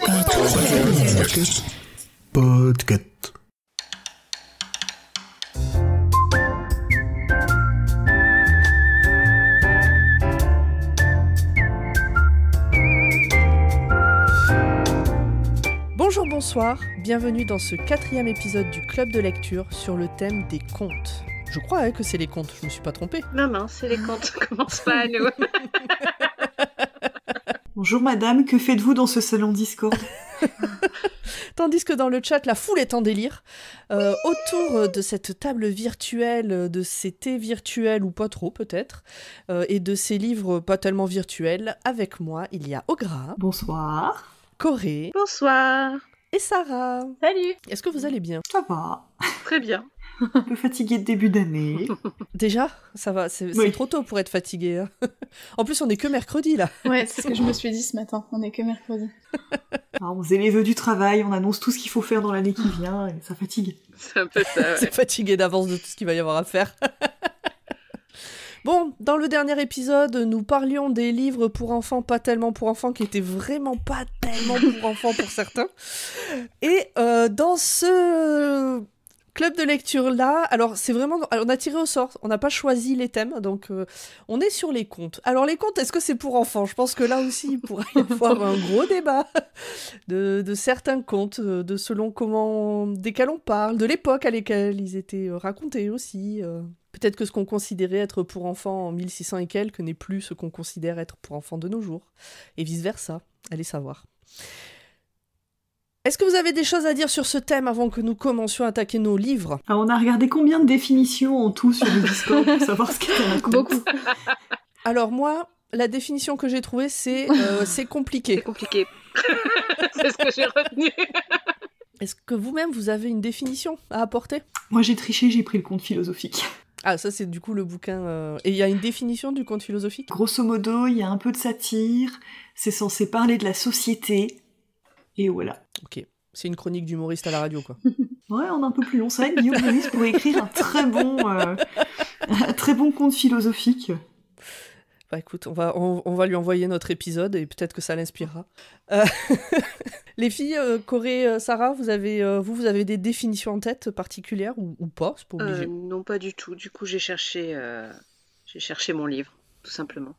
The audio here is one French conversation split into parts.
Podcast. Bonjour, bonsoir, bienvenue dans ce quatrième épisode du club de lecture sur le thème des contes. Je crois hein, que c'est les contes, je me suis pas trompée. Non, non, c'est les contes, commence pas à nous. Bonjour madame, que faites-vous dans ce salon discours Tandis que dans le chat, la foule est en délire. Euh, autour de cette table virtuelle, de ces thés virtuels ou pas trop peut-être, euh, et de ces livres pas tellement virtuels, avec moi, il y a Ogra. Bonsoir. Corée. Bonsoir. Et Sarah. Salut. Est-ce que vous allez bien Ça va. Très bien un peu fatigué de début d'année. Déjà, ça va, c'est trop tôt pour être fatigué. Hein. En plus, on est que mercredi là. Ouais, c'est ce que je me suis dit ce matin. On est que mercredi. Ah, on faisait les vœux du travail, on annonce tout ce qu'il faut faire dans l'année qui vient, et ça fatigue. C'est un peu ça. c'est fatigué d'avance de tout ce qu'il va y avoir à faire. Bon, dans le dernier épisode, nous parlions des livres pour enfants, pas tellement pour enfants, qui étaient vraiment pas tellement pour enfants pour certains. Et euh, dans ce Club de lecture là, alors c'est vraiment, on a tiré au sort, on n'a pas choisi les thèmes, donc euh, on est sur les contes. Alors les contes, est-ce que c'est pour enfants Je pense que là aussi il pourrait y avoir un gros débat de, certains contes, euh, de selon comment, desquels on parle, de l'époque à laquelle ils étaient euh, racontés aussi. Peut-être que ce qu'on considérait être pour enfants en 1600 et quelques n'est plus ce qu'on considère être pour enfants de nos jours, et vice versa, allez savoir. Est-ce que vous avez des choses à dire sur ce thème avant que nous commencions à attaquer nos livres ah, On a regardé combien de définitions en tout sur le Discord pour savoir ce qu'il y a Beaucoup. Alors moi, la définition que j'ai trouvée, c'est euh, c'est compliqué. C'est compliqué. c'est ce que j'ai retenu. Est-ce que vous-même, vous avez une définition à apporter Moi, j'ai triché, j'ai pris le compte philosophique. Ah, ça, c'est du coup le bouquin. Euh, et il y a une définition du compte philosophique Grosso modo, il y a un peu de satire, c'est censé parler de la société, et voilà. Ok. C'est une chronique d'humoriste à la radio, quoi. ouais, on est un peu plus long. C'est vrai que écrire un très bon, euh, très bon conte philosophique. Bah écoute, on va, on, va lui envoyer notre épisode et peut-être que ça l'inspirera. Euh, les filles, euh, Corée, Sarah, vous avez, vous, vous avez des définitions en tête particulières ou, pas, Non, pas du tout. Du coup, j'ai cherché, j'ai cherché mon livre, tout simplement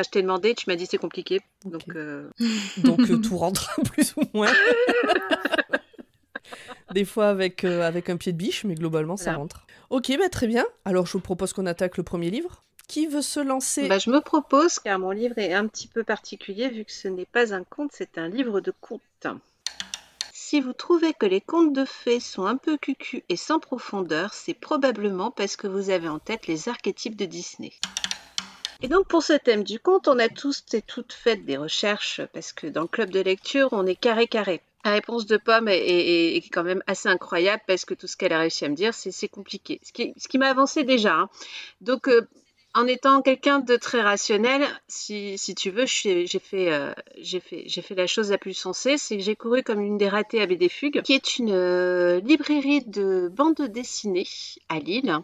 je t'ai demandé, tu m'as dit c'est compliqué. Donc, euh, euh, tout rentre plus ou moins. Des fois avec, euh, avec un pied de biche, mais globalement ça rentre. Ok, bah, très bien. Alors je vous propose qu'on attaque le premier livre. Qui veut se lancer bah, Je me propose, car mon livre est un petit peu particulier, vu que ce n'est pas un conte, c'est un livre de contes. Si vous trouvez que les contes de fées sont un peu cucu et sans profondeur, c'est probablement parce que vous avez en tête les archétypes de Disney. Et donc pour ce thème du conte, on a tous et toutes fait des recherches parce que dans le club de lecture, on est carré-carré. La réponse de Pomme est, quand même assez incroyable parce que tout ce qu'elle a réussi à me dire, c'est compliqué. Ce qui, m'a avancé déjà. Hein. Donc, euh, en étant quelqu'un de très rationnel, si, tu veux, euh, j'ai fait, la chose la plus sensée, c'est que j'ai couru comme une des ratées à BD Fugue, qui est une euh, librairie de bande dessinée à Lille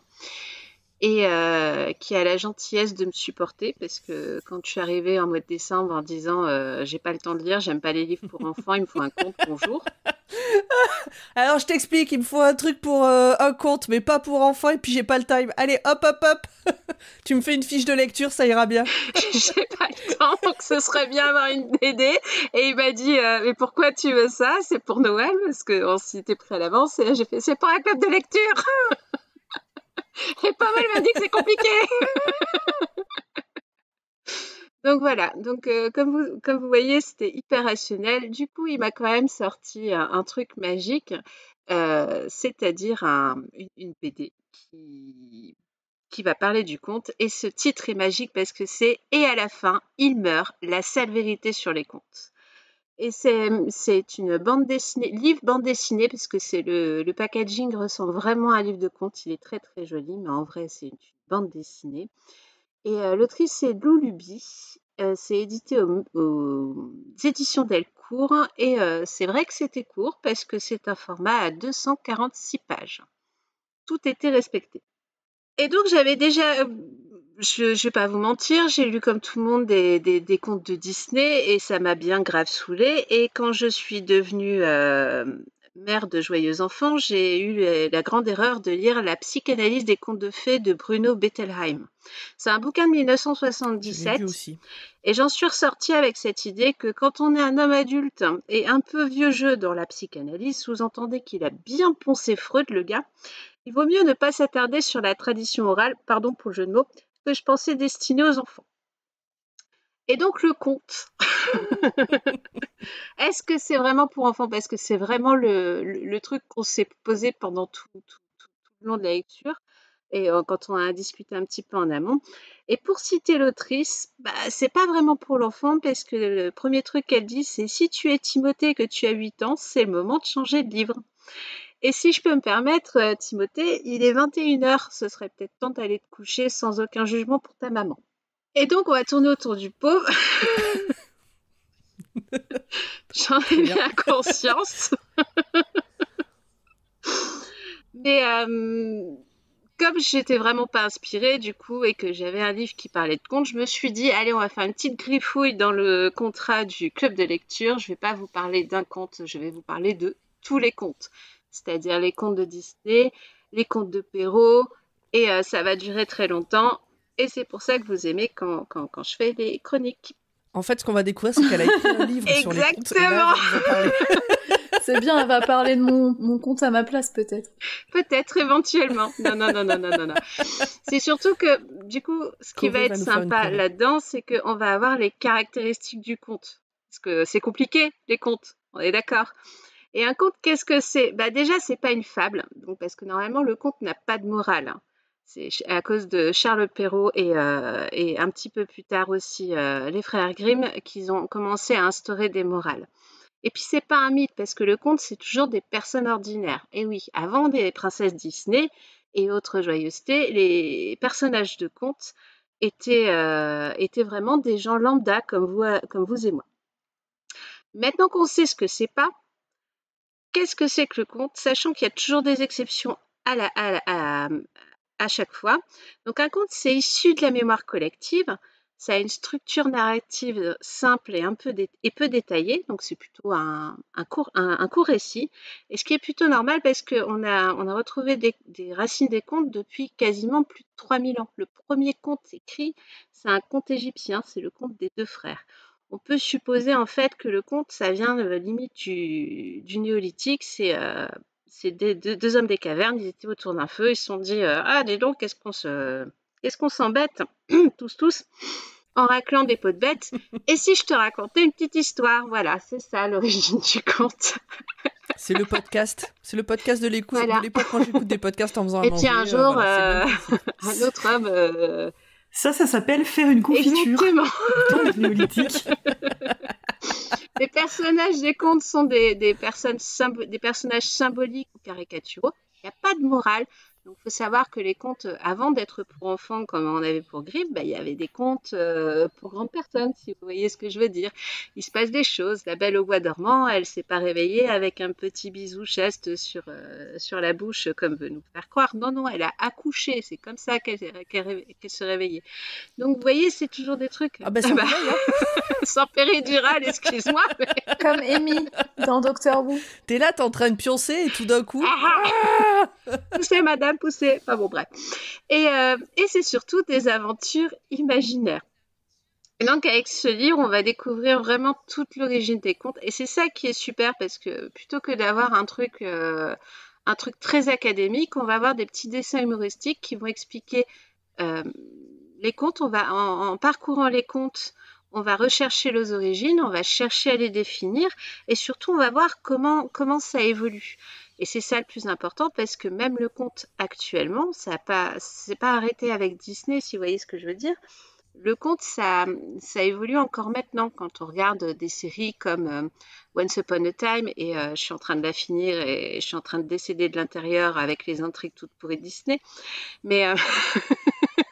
et euh, qui a la gentillesse de me supporter parce que quand je suis arrivée en mois de décembre en disant euh, j'ai pas le temps de lire, j'aime pas les livres pour enfants, il me faut un compte, bonjour. Alors je t'explique, il me faut un truc pour euh, un compte, mais pas pour enfants et puis j'ai pas le time. Allez hop hop hop, tu me fais une fiche de lecture, ça ira bien. j'ai pas le temps, donc ce serait bien avoir une BD. Et il m'a dit euh, mais pourquoi tu veux ça C'est pour Noël parce on s'y était prêt à l'avance et j'ai fait c'est pour un club de lecture. Et pas mal m'a dit que c'est compliqué. Donc voilà, donc euh, comme, vous, comme vous voyez, c'était hyper rationnel. Du coup, il m'a quand même sorti euh, un, truc magique, euh, c'est-à-dire une, BD qui, qui va parler du conte. Et ce titre est magique parce que c'est Et à la fin, il meurt, la sale vérité sur les contes. Et c'est une bande dessinée, livre bande dessinée, parce que c'est le, packaging ressemble vraiment à un livre de conte. Il est très très joli, mais en vrai c'est une bande dessinée. Et euh, l'autrice c'est Lou Luby. Euh, c'est édité aux éditions Delcourt. Et euh, c'est vrai que c'était court parce que c'est un format à 246 pages. Tout était respecté. Et donc j'avais déjà je, ne vais pas vous mentir, j'ai lu comme tout le monde des, contes de Disney et ça m'a bien grave saoulée. Et quand je suis devenue euh, mère de joyeux enfants, j'ai eu la grande erreur de lire La psychanalyse des contes de fées de Bruno Bettelheim. C'est un bouquin de 1977. Et j'en suis ressortie avec cette idée que quand on est un homme adulte et un peu vieux jeu dans la psychanalyse, sous-entendez qu'il a bien poncé Freud, le gars, il vaut mieux ne pas s'attarder sur la tradition orale, pardon pour le jeu de mots, je pensais destiné aux enfants. Et donc le conte, est-ce que c'est vraiment pour enfants Parce que c'est vraiment le, truc qu'on s'est posé pendant tout, le long de la lecture et euh, quand on a discuté un petit peu en amont. Et pour citer l'autrice, bah, c'est pas vraiment pour l'enfant parce que le premier truc qu'elle dit, c'est si tu es Timothée que tu as 8 ans, c'est le moment de changer de livre. Et si je peux me permettre, euh, Timothée, il est 21h, ce serait peut-être temps d'aller te coucher sans aucun jugement pour ta maman. Et donc, on va tourner autour du pot. J'en ai bien conscience. Mais euh, comme j'étais vraiment pas inspirée du coup et que j'avais un livre qui parlait de contes, je me suis dit allez on va faire une petite griffouille dans le contrat du club de lecture. Je vais pas vous parler d'un conte, je vais vous parler de tous les contes c'est-à-dire les contes de Disney, les contes de Perrault, et euh, ça va durer très longtemps. Et c'est pour ça que vous aimez quand, je fais des chroniques. En fait, ce qu'on va découvrir, c'est qu'elle a écrit un livre sur les Exactement. c'est bien, elle va parler de mon, mon compte à ma place, peut-être. Peut-être, éventuellement. Non, non, non, non, non, non. C'est surtout que, du coup, ce qui va, être sympa là-dedans, c'est qu'on va avoir les caractéristiques du conte. Parce que c'est compliqué, les contes, on est d'accord. Et un conte, qu'est-ce que c'est Bah déjà, c'est pas une fable, donc parce que normalement le conte n'a pas de morale. Hein. C'est à cause de Charles Perrault euh, et, un petit peu plus tard aussi euh, les frères Grimm qu'ils ont commencé à instaurer des morales. Et puis c'est pas un mythe parce que le conte c'est toujours des personnes ordinaires. Et oui, avant des princesses Disney et autres joyeusetés, les personnages de contes euh, étaient, vraiment des gens lambda comme vous, comme vous et moi. Maintenant qu'on sait ce que c'est pas, qu'est-ce que c'est que le conte, sachant qu'il y a toujours des exceptions à, chaque fois. Donc un conte, c'est issu de la mémoire collective, ça a une structure narrative simple et, un peu, et peu détaillée, donc c'est plutôt un, court, récit, et ce qui est plutôt normal parce qu'on a, on a retrouvé des, des, racines des contes depuis quasiment plus de 3000 ans. Le premier conte écrit, c'est un conte égyptien, c'est le conte des deux frères on peut supposer en fait que le conte, ça vient de, euh, limite du, néolithique, c'est euh, des, deux, hommes des cavernes, ils étaient autour d'un feu, ils se sont dit euh, Ah, dis donc, qu'est-ce qu'on se. Qu'est-ce qu'on s'embête, tous, tous, en raclant des pots de bêtes Et si je te racontais une petite histoire Voilà, c'est ça l'origine du conte. C'est le podcast. C'est le podcast de l'écoute. Voilà. quand j'écoute des podcasts en faisant Et un Et puis un jour, un autre homme ça, ça s'appelle faire une confiture. Exactement. les personnages des contes sont des, des personnes des personnages symboliques ou caricaturaux. Il n'y a pas de morale il faut savoir que les contes, euh, avant d'être pour enfants, comme on avait pour grippe, bah, il y avait des comptes euh, pour grandes personnes, si vous voyez ce que je veux dire. Il se passe des choses. La belle au bois dormant, elle s'est pas réveillée avec un petit bisou chaste sur, euh, sur la bouche, comme veut nous faire croire. Non, non, elle a accouché. C'est comme ça qu'elle se réveillait. Donc, vous voyez, c'est toujours des trucs. Ah bah, ah, bah hein. sans péridural, excuse-moi. Comme Amy dans Doctor Who. T'es là, t'es en train de pioncer et tout d'un coup. Ah, ah. ah. madame poussé. Enfin bon, bref. Euh, et, c'est surtout des aventures imaginaires. Et donc avec ce livre, on va découvrir vraiment toute l'origine des contes. Et c'est ça qui est super parce que plutôt que d'avoir un truc... Euh, un truc très académique, on va avoir des petits dessins humoristiques qui vont expliquer euh, les contes. On va en parcourant les contes, on va rechercher les origines, on va chercher à les définir et surtout on va voir comment, comment ça évolue. Et c'est ça le plus important parce que même le conte actuellement, ça n'est pas, pas arrêté avec Disney, si vous voyez ce que je veux dire. Le conte, ça, ça évolue encore maintenant quand on regarde des séries comme euh, Once Upon a Time, et euh, je suis en train de la finir et je suis en train de décéder de l'intérieur avec les intrigues toutes pourries Disney. Mais. Euh,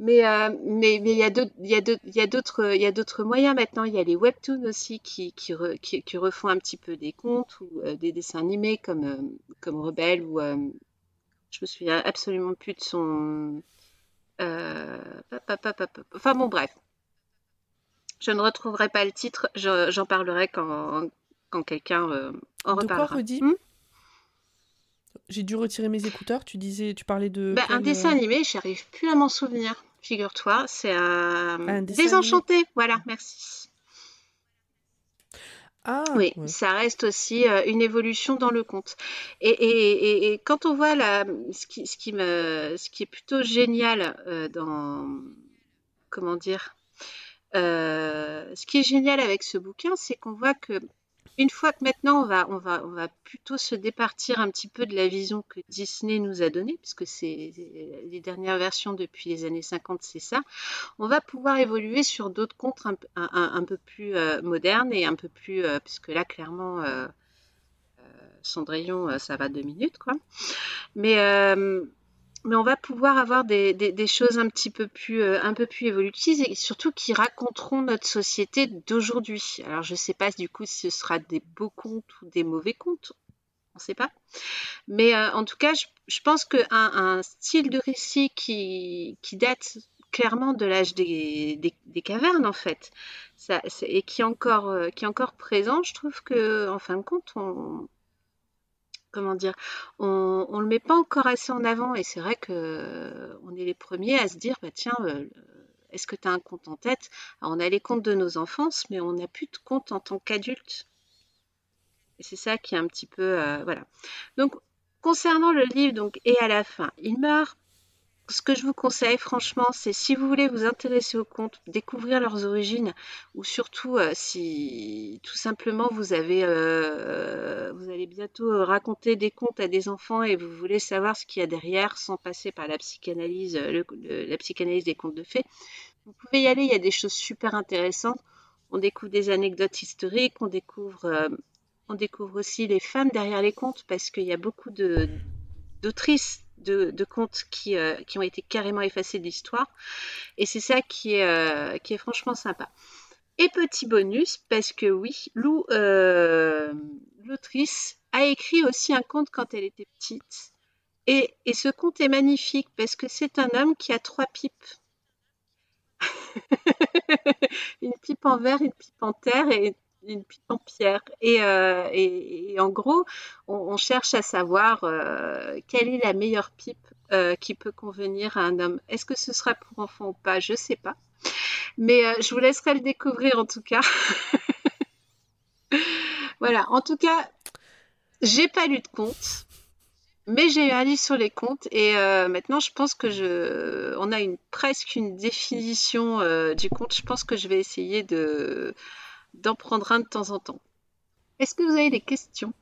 Euh, mais mais il y a d'autres il y d'autres moyens maintenant. Il y a les webtoons aussi qui refont un petit peu des contes ou euh, des dessins animés comme euh, comme Rebelle ou je me souviens absolument plus de son. enfin bon bref, je ne retrouverai pas le titre. J'en parlerai quand quand quelqu'un en de Quoi, hmm? j'ai dû retirer mes écouteurs. Tu disais, tu parlais de bah, un dessin animé. J'arrive plus à m'en souvenir figure-toi. C'est euh, un, désenchanté. Voilà, merci. Ah, oui, ça reste aussi euh, une évolution dans le conte. Et, quand on voit la, ce, qui, me, ce qui est plutôt génial euh, dans. Comment dire Ce qui est génial avec ce bouquin, c'est qu'on voit que une fois que maintenant on va, plutôt se départir un petit peu de la vision que Disney nous a donnée, puisque c'est les dernières versions depuis les années 50, c'est ça, on va pouvoir évoluer sur d'autres contres un, peu plus euh, modernes et un peu plus, euh, puisque là clairement... Euh, Cendrillon, ça va deux minutes, quoi. Mais mais on va pouvoir avoir des, choses un petit peu plus, euh, un peu plus évolutives et surtout qui raconteront notre société d'aujourd'hui. Alors je ne sais pas du coup si ce sera des beaux contes ou des mauvais contes, on ne sait pas. Mais euh, en tout cas, je, pense qu'un un style de récit qui, qui date clairement de l'âge des, cavernes en fait, et qui est, encore, euh, qui encore présent, je trouve que en fin de compte, on, comment dire, on, ne le met pas encore assez en avant et c'est vrai que euh, on est les premiers à se dire bah tiens euh, euh, est-ce que tu as un compte en tête On a les comptes de nos enfances, mais on n'a plus de compte en tant qu'adulte. Et c'est ça qui est un petit peu voilà. Donc concernant le livre donc et à la fin il meurt ce que je vous conseille franchement, c'est si vous voulez vous intéresser aux contes, découvrir leurs origines, ou surtout euh, si tout simplement vous avez euh, vous allez bientôt euh, raconter des contes à des enfants et vous voulez savoir ce qu'il y a derrière sans passer par la psychanalyse, la psychanalyse des contes de fées, vous pouvez y aller, il y a des choses super intéressantes. On découvre des anecdotes historiques, on découvre, on découvre aussi les femmes derrière les contes parce qu'il y a beaucoup d'autrices de, contes euh, qui, ont été carrément effacés de l'histoire. Et c'est ça qui est, euh, qui est franchement sympa. Et petit bonus, parce que oui, Lou, euh, l'autrice, a écrit aussi un conte quand elle était petite. Et, et ce conte est magnifique parce que c'est un homme qui a trois pipes. une pipe en verre, une pipe en terre et une pipe en pierre. Euh, et, en gros, on, cherche à savoir euh, quelle est la meilleure pipe euh, qui peut convenir à un homme. Est-ce que ce sera pour enfants ou pas Je ne sais pas. Mais je vous laisserai le découvrir en tout cas. voilà, en tout cas, j'ai pas lu de compte. Mais j'ai eu un livre sur les comptes et maintenant je pense que je, on a une presque une définition du compte. Je pense que je vais essayer de d'en prendre un de temps en temps. Est-ce que vous avez des questions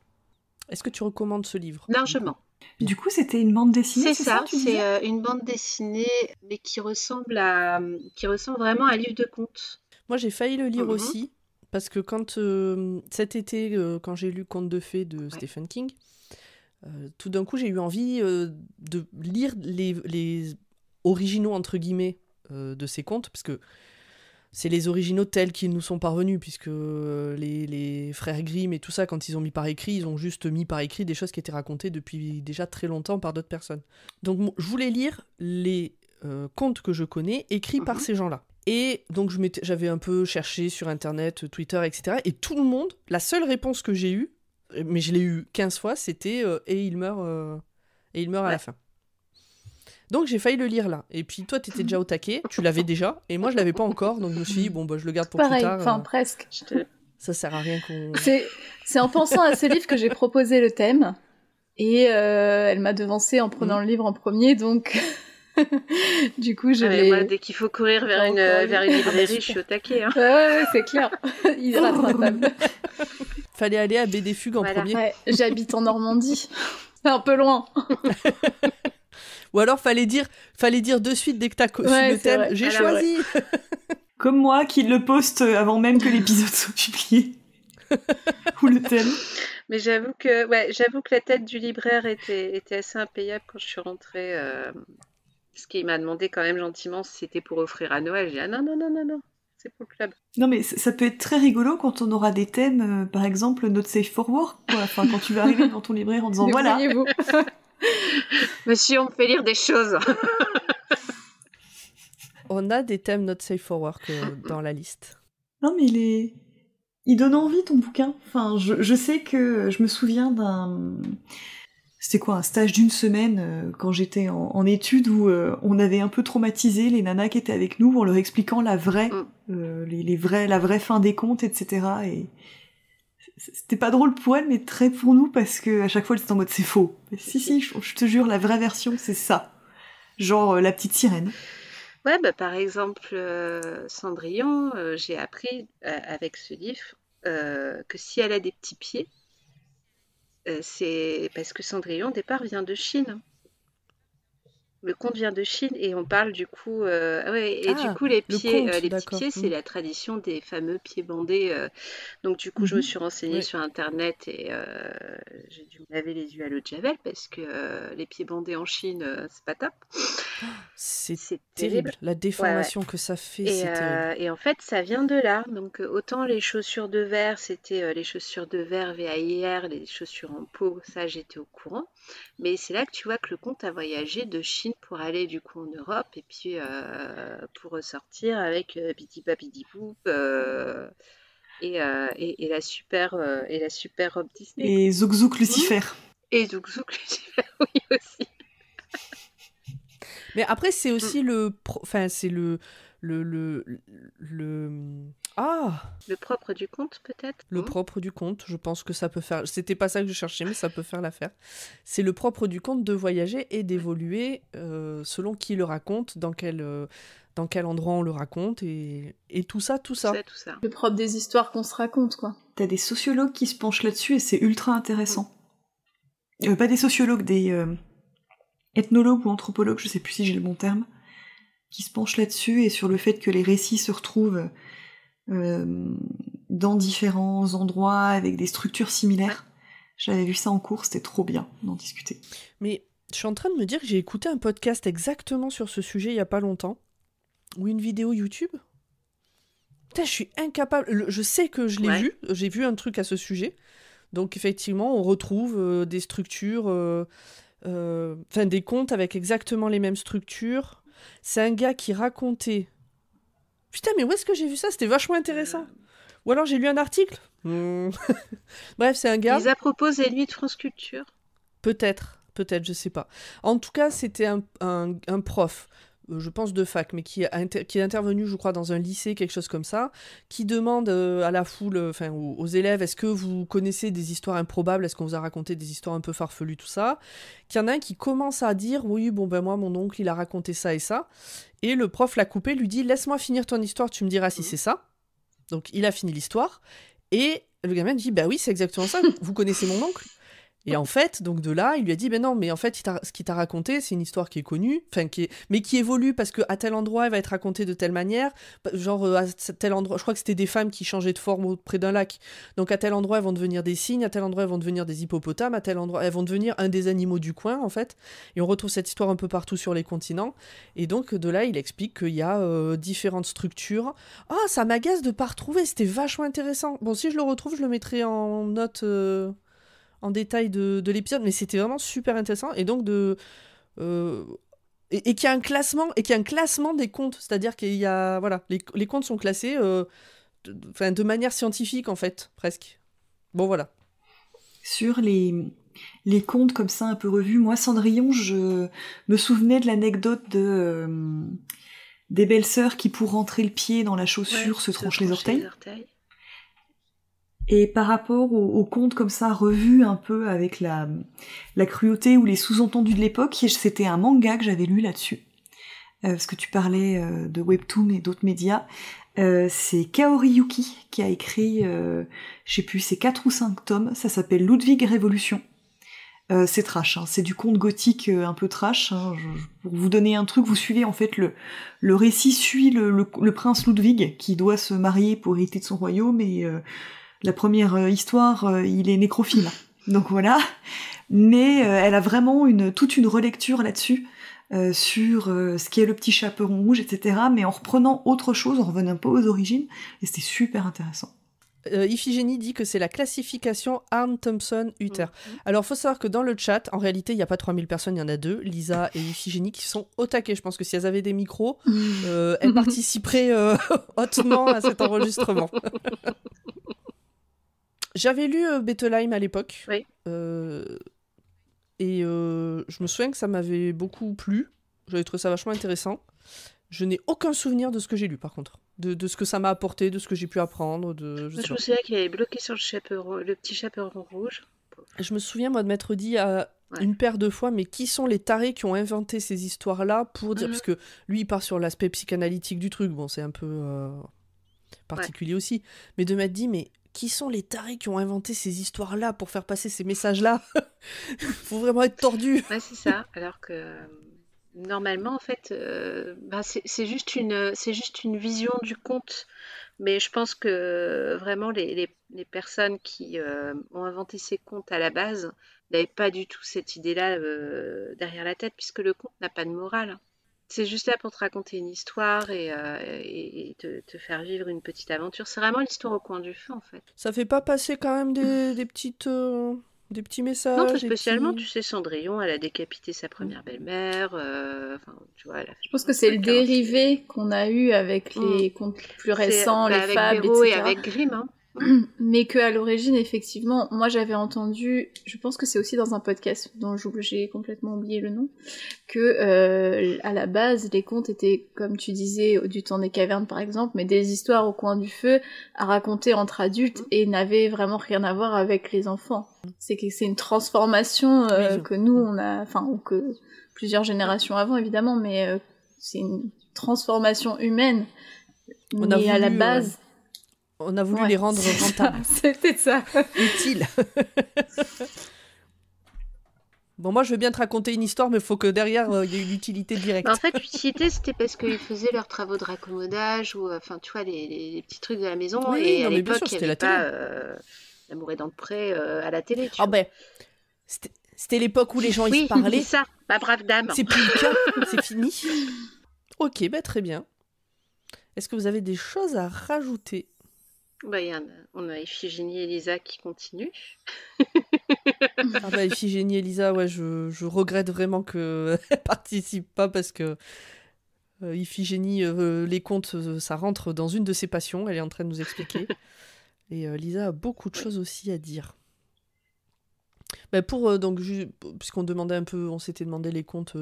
Est-ce que tu recommandes ce livre Largement. Du coup, c'était une bande dessinée. C'est ça, c'est euh, une bande dessinée, mais qui ressemble à, qui ressemble vraiment à un livre de contes. Moi, j'ai failli le lire mhm. aussi parce que quand euh, cet été, euh, quand j'ai lu Contes de fées de Stephen King, tout d'un coup, j'ai eu envie de lire les, les originaux entre guillemets de ces contes, parce que c'est les originaux tels qu'ils nous sont parvenus, puisque euh, les, frères Grimm et tout ça, quand ils ont mis par écrit, ils ont juste mis par écrit des choses qui étaient racontées depuis déjà très longtemps par d'autres personnes. Donc je voulais lire les euh, contes que je connais écrits par mhm. ces gens-là. Et donc j'avais un peu cherché sur Internet, Twitter, etc. Et tout le monde, la seule réponse que j'ai eue, mais je l'ai eue 15 fois, c'était euh, et il meurt, et il meurt à la fin. Donc j'ai failli le lire là. Et puis toi, t'étais déjà au taquet, tu l'avais déjà, et moi je l'avais pas encore, donc je me suis dit, bon, bah, je le garde pour Pareil, plus tard. Enfin, euh. presque. Ça sert à rien qu'on. C'est en pensant à ce livre que j'ai proposé le thème, et euh, elle m'a devancé en prenant mm. le livre en premier, donc. du coup, je ouais, moi, dès qu'il faut courir vers une, vers une ah, bah, librairie, je suis au taquet. Hein. Ouais, ouais, c'est clair. Il est rattrapable. Fallait aller à BD en premier. J'habite en Normandie. un peu loin. Ou alors fallait dire, fallait dire de suite dès que t'as conçu le thème, j'ai ah choisi. Comme moi qui le poste euh, avant même que l'épisode soit publié. Ou le thème. Mais j'avoue que, j'avoue que la tête du libraire était, assez impayable quand je suis rentrée. parce euh, qu'il m'a demandé quand même gentiment si c'était pour offrir à Noël. J'ai dit ah non, non, non, non, non. C'est pour le club. Non, mais ça peut être très rigolo quand on aura des thèmes, euh, par exemple, notre safe for work, Enfin, quand tu vas arriver dans ton libraire en disant voilà. Monsieur, on me fait lire des choses. on a des thèmes not safe for work euh, dans la liste. Non, mais il Il donne envie ton bouquin. Enfin, je, sais que je me souviens d'un. C'était quoi un stage d'une semaine euh, quand j'étais en, en, études où euh, on avait un peu traumatisé les nanas qui étaient avec nous en leur expliquant la vraie, mm. les la vraie fin des comptes, etc. Et c'était pas drôle pour elle, mais très pour nous, parce que à chaque fois, elle était en mode c'est faux. Mais si, si, je, te jure, la vraie version, c'est ça. Genre euh, la petite sirène. Ouais, bah, par exemple, euh, Cendrillon, euh, j'ai appris avec ce livre que si elle a des petits pieds, c'est parce que Cendrillon, au départ, vient de Chine. Le conte vient de Chine et on parle du coup, euh, ah et du ah, coup les pieds, euh, les petits pieds, c'est hmm. la tradition des fameux pieds bandés. Euh. donc du coup, je me mhm. suis renseignée sur internet et j'ai dû me laver les yeux à l'eau de javel parce que les pieds bandés en Chine, c'est pas top. C'est terrible. la déformation que ça fait. Euh, et, en fait, ça vient de là. Donc, euh, autant les chaussures de verre, c'était euh, les chaussures de verre VAIR, les chaussures en peau, ça j'étais au courant. Mais c'est là que tu vois que le compte a voyagé de Chine pour aller du coup en Europe et puis pour ressortir avec Bidi Babidi Poup. Et, la super et la super robe Disney. Et Zouk Zouk Lucifer. Et Zouk Zouk Lucifer, oui aussi. Mais après, c'est mm. aussi le. Enfin, c'est le le, le. le, Ah Le propre du conte, peut-être Le propre du conte, je pense que ça peut faire. C'était pas ça que je cherchais, mais ça peut faire l'affaire. C'est le propre du conte de voyager et d'évoluer euh, selon qui le raconte, dans quel. Euh, dans quel endroit on le raconte et, et tout ça, tout ça. Tout ça, Le propre des histoires qu'on se raconte, quoi. T'as des sociologues qui se penchent là-dessus et c'est ultra intéressant. Mm. Euh, pas des sociologues, des, ethnologue ou anthropologue, je sais plus si j'ai le bon terme, qui se penche là-dessus et sur le fait que les récits se retrouvent euh, dans différents endroits avec des structures similaires. J'avais vu ça en cours, c'était trop bien d'en discuter. Mais je suis en train de me dire que j'ai écouté un podcast exactement sur ce sujet il y a pas longtemps, ou une vidéo YouTube. Putain, je suis incapable. je sais que je l'ai vu, j'ai vu un truc à ce sujet. Donc effectivement, on retrouve euh, des structures. Euh, euh, enfin des contes avec exactement les mêmes structures. C'est un gars qui racontait. Putain, mais où est-ce que j'ai vu ça C'était vachement intéressant. Euh. Ou alors j'ai lu un article. Hmm. Bref, c'est un gars. À a et lui de France Culture. Peut-être, peut-être, je sais pas. En tout cas, c'était un prof euh, je pense de fac, mais qui, est intervenu, je crois, dans un lycée, quelque chose comme ça, qui demande euh, à la foule, euh, enfin aux, élèves, est-ce que vous connaissez des histoires improbables, est-ce qu'on vous a raconté des histoires un peu farfelues, tout ça, qu'il y en a un qui commence à dire, oui, bon ben moi, mon oncle, il a raconté ça et ça, et le prof l'a coupé, lui dit, laisse-moi finir ton histoire, tu me diras si mmh. c'est ça. Donc il a fini l'histoire, et le gamin dit, bah oui, c'est exactement ça, vous connaissez mon oncle et en fait, donc de là, il lui a dit, ben non, mais en fait, ce qu'il t'a raconté, c'est une histoire qui est connue, enfin, qui mais qui évolue parce que à tel endroit, elle va être racontée de telle manière, bah, genre euh, à tel endroit, je crois que c'était des femmes qui changeaient de forme auprès d'un lac. Donc à tel endroit, elles vont devenir des cygnes, à tel endroit, elles vont devenir des hippopotames, à tel endroit, elles vont devenir un des animaux du coin, en fait. Et on retrouve cette histoire un peu partout sur les continents. Et donc de là, il explique qu'il y a euh, différentes structures. Ah, oh, ça m'agace de pas retrouver, c'était vachement intéressant. Bon, si je le retrouve, je le mettrai en note. Euh, en détail de, de l'épisode, mais c'était vraiment super intéressant. Et donc, de. Euh, et, qu'il y a un classement et qu'il a un classement des contes c'est-à-dire qu'il y a voilà les, les comptes sont classés euh, de, manière scientifique en fait presque bon voilà sur les les contes comme ça un peu revus moi Cendrillon je me souvenais de l'anecdote de euh, des belles sœurs qui pour rentrer le pied dans la chaussure se, se, tranchent Les orteils. Et par rapport aux, contes comme ça revu un peu avec la, la cruauté ou les sous-entendus de l'époque, c'était un manga que j'avais lu là-dessus. Euh, parce que tu parlais euh, de Webtoon et d'autres médias. Euh, c'est Kaori Yuki qui a écrit, je sais plus, c'est 4 ou 5 tomes, ça s'appelle Ludwig Révolution. c'est trash, hein. c'est du conte gothique un peu trash. Hein. pour vous donner un truc, vous suivez en fait le, le récit suit le, prince Ludwig qui doit se marier pour hériter de son royaume et la première euh, histoire, euh, il est nécrophile. Donc voilà. Mais euh, elle a vraiment une, toute une relecture là-dessus. sur ce qui est le petit chaperon rouge, etc. Mais en reprenant autre chose, en revenant peu aux origines, et c'était super intéressant. Iphigénie dit que c'est la classification Arne Thompson Uther. Mm-hmm. Alors, faut savoir que dans le chat, en réalité, il n'y a pas 3000 personnes, il y en a deux, Lisa et Iphigénie, qui sont au taquet. Je pense que si elles avaient des micros, mm. elles participeraient hautement à cet enregistrement. J'avais lu euh, bethlehem à l'époque. Euh, et euh, je me souviens que ça m'avait beaucoup plu. J'avais trouvé ça vachement intéressant. Je n'ai aucun souvenir de ce que j'ai lu, par contre. De, ce que ça m'a apporté, de ce que j'ai pu apprendre. De, je, je me souviens qu'il avait bloqué sur le, chaperon, le petit chaperon rouge. Je me souviens, moi, de m'être dit à une paire de fois, mais qui sont les tarés qui ont inventé ces histoires-là pour dire. Mhm. Parce que lui, il part sur l'aspect psychanalytique du truc. Bon, c'est un peu particulier aussi. Mais de m'être dit, mais qui sont les tarés qui ont inventé ces histoires-là pour faire passer ces messages-là Faut vraiment être tordu. c'est ça. Alors que euh, normalement, en fait, euh, bah, c'est juste une, vision du conte. Mais je pense que euh, vraiment les, personnes qui ont inventé ces contes à la base n'avaient pas du tout cette idée-là derrière la tête, puisque le conte n'a pas de morale c'est juste là pour te raconter une histoire et, euh, te, faire vivre une petite aventure. C'est vraiment l'histoire au coin du feu, en fait. Ça fait pas passer quand même des, petites... Euh, des petits messages. Non, spécialement. Tu sais, Cendrillon, elle a décapité sa première mmh. belle-mère. Euh, enfin, tu vois, Je pense que c'est le hein. dérivé qu'on a eu avec les mmh. contes plus récents, les fables, Béro et avec Grimm. Hein. mais que à l'origine, effectivement, moi j'avais entendu, je pense que c'est aussi dans un podcast dont j'ai complètement oublié le nom, que euh, à la base les contes étaient, comme tu disais, du temps des cavernes par exemple, mais des histoires au coin du feu à raconter entre adultes et n'avaient vraiment rien à voir avec les enfants. C'est que c'est une transformation euh, que nous on a, enfin ou que plusieurs générations avant évidemment, mais euh, c'est une transformation humaine. On à la base on a voulu les rendre rentables. C'était ça. Utile. bon, moi, je veux bien te raconter une histoire, mais il faut que derrière, euh, il y ait une utilité directe. Bah, en fait, l'utilité, c'était parce qu'ils faisaient leurs travaux de raccommodage ou, euh, enfin, tu vois, les, petits trucs de la maison. et à l'époque, il avait la pas euh, l'amour dans le pré à la télé. Ah ben, c'était l'époque où les gens, ils se parlaient. ça, ma bah, brave dame. C'est plus c'est fini. Ok, ben, très bien. Est-ce que vous avez des choses à rajouter bah, on a Iphigénie et Lisa qui continuent. ah bah, Iphigénie et Lisa, ouais, je, regrette vraiment qu'elles participe pas parce que euh, Iphigénie, euh, les contes, euh, ça rentre dans une de ses passions, elle est en train de nous expliquer. et Lisa a beaucoup de choses aussi à dire. Bah, pour donc puisqu'on demandait un peu, on s'était demandé les contes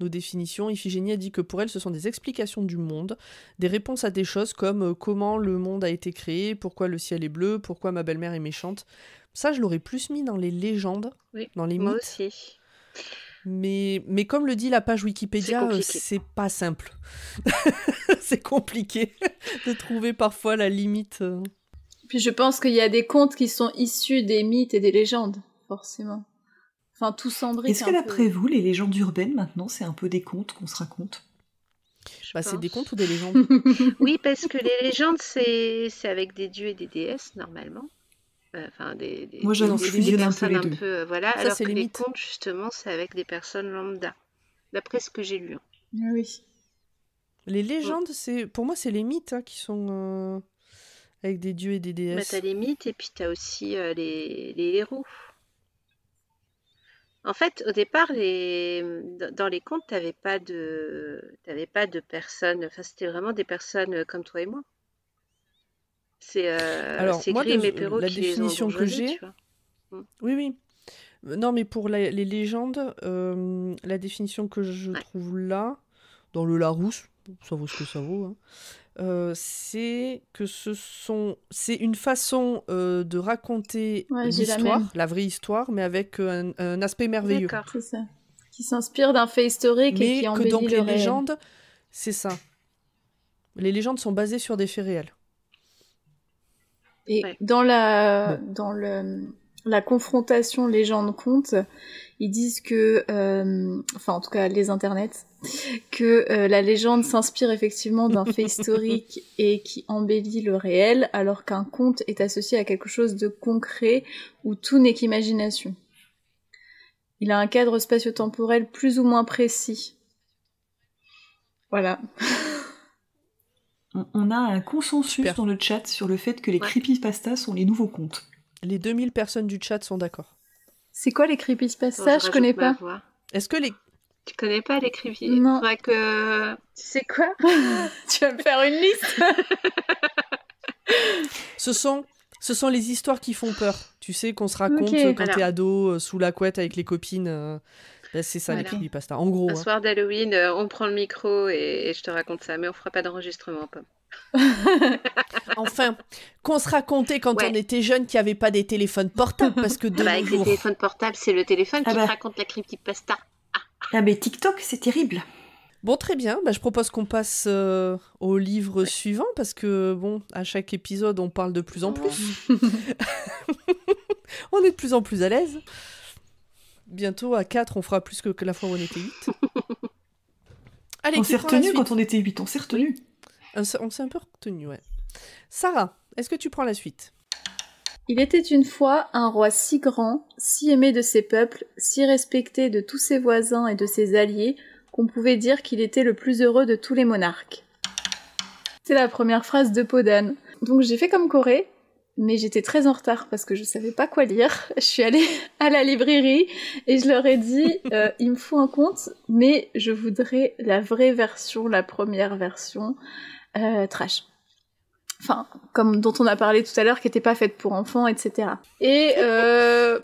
nos définitions. Iphigénie a dit que pour elle, ce sont des explications du monde, des réponses à des choses comme euh, comment le monde a été créé, pourquoi le ciel est bleu, pourquoi ma belle-mère est méchante. Ça, je l'aurais plus mis dans les légendes, dans les mythes. aussi. Mais, mais comme le dit la page Wikipédia, c'est euh, pas simple. c'est compliqué de trouver parfois la limite. Euh. Puis je pense qu'il y a des contes qui sont issus des mythes et des légendes, forcément tout Est-ce que d'après vous, les légendes urbaines maintenant, c'est un peu des contes qu'on se raconte bah, c'est des contes ou des légendes Oui, parce que les légendes, c'est avec des dieux et des déesses, normalement. Euh, enfin, des, Moi, j'annonce un peu les deux. Euh, alors que les, contes, justement, c'est avec des personnes lambda, d'après ce que j'ai lu. Hein. Ah oui. Les légendes, c'est pour moi, c'est les mythes hein, qui sont euh, avec des dieux et des déesses. tu bah, t'as les mythes et puis t'as aussi les... les héros. En fait, au départ, dans les contes, tu n'avais pas, de... pas de personnes. Enfin, c'était vraiment des personnes euh, comme toi et moi. C'est euh, Alors, moi, et la qui définition que j'ai. Mm. Oui, oui. Non, mais pour les légendes, euh, la définition que je trouve là, dans le Larousse, ça vaut ce que ça vaut, hein, euh, c'est que ce sont, c'est une façon euh, de raconter l'histoire, la, vraie histoire, mais avec euh, un, aspect merveilleux. ça. Qui s'inspire d'un fait historique et qui que donc les légendes, c'est ça. Les légendes sont basées sur des faits réels. Et dans la, dans le, la confrontation légende conte, ils disent que, euh, enfin en tout cas les internets, que euh, la légende s'inspire effectivement d'un fait historique et qui embellit le réel, alors qu'un conte est associé à quelque chose de concret où tout n'est qu'imagination. Il a un cadre spatio-temporel plus ou moins précis. Voilà. On a un consensus dans le chat sur le fait que les creepypastas sont les nouveaux contes. Les 2000 personnes du chat sont d'accord. C'est quoi les creepypastas Ça, je, connais pas. Est-ce que les. Tu connais pas les crépis Non. Faudrait que. Tu sais quoi Tu vas me faire une liste Ce sont. Ce sont les histoires qui font peur. Tu sais, qu'on se raconte quand t'es ado, euh, sous la couette avec les copines. Euh, ben, c'est ça les en gros. Un hein. soir d'Halloween, euh, on prend le micro et, je te raconte ça, mais on fera pas d'enregistrement, enfin, qu'on se racontait quand on était jeune qu'il n'y avait pas des téléphones portables, parce que ah bah, de Avec les téléphones portables, c'est le téléphone ah qui bah. raconte la creepypasta. pasta. ah mais TikTok, c'est terrible. Bon, très bien. Ben, je propose qu'on passe euh, au livre suivant parce que, bon, à chaque épisode, on parle de plus en oh. plus. on est de plus en plus à l'aise bientôt à 4, on fera plus que la fois où on était 8. Allez, on s'est retenu quand on était 8, on s'est retenu. On s'est un peu retenu, ouais. Sarah, est-ce que tu prends la suite Il était une fois un roi si grand, si aimé de ses peuples, si respecté de tous ses voisins et de ses alliés, qu'on pouvait dire qu'il était le plus heureux de tous les monarques. C'est la première phrase de Podan. Donc j'ai fait comme Corée, mais j'étais très en retard parce que je savais pas quoi lire. Je suis allée à la librairie et je leur ai dit euh, il me faut un compte, mais je voudrais la vraie version, la première version euh, trash. Enfin, comme dont on a parlé tout à l'heure, qui n'était pas faite pour enfants, etc. Et euh...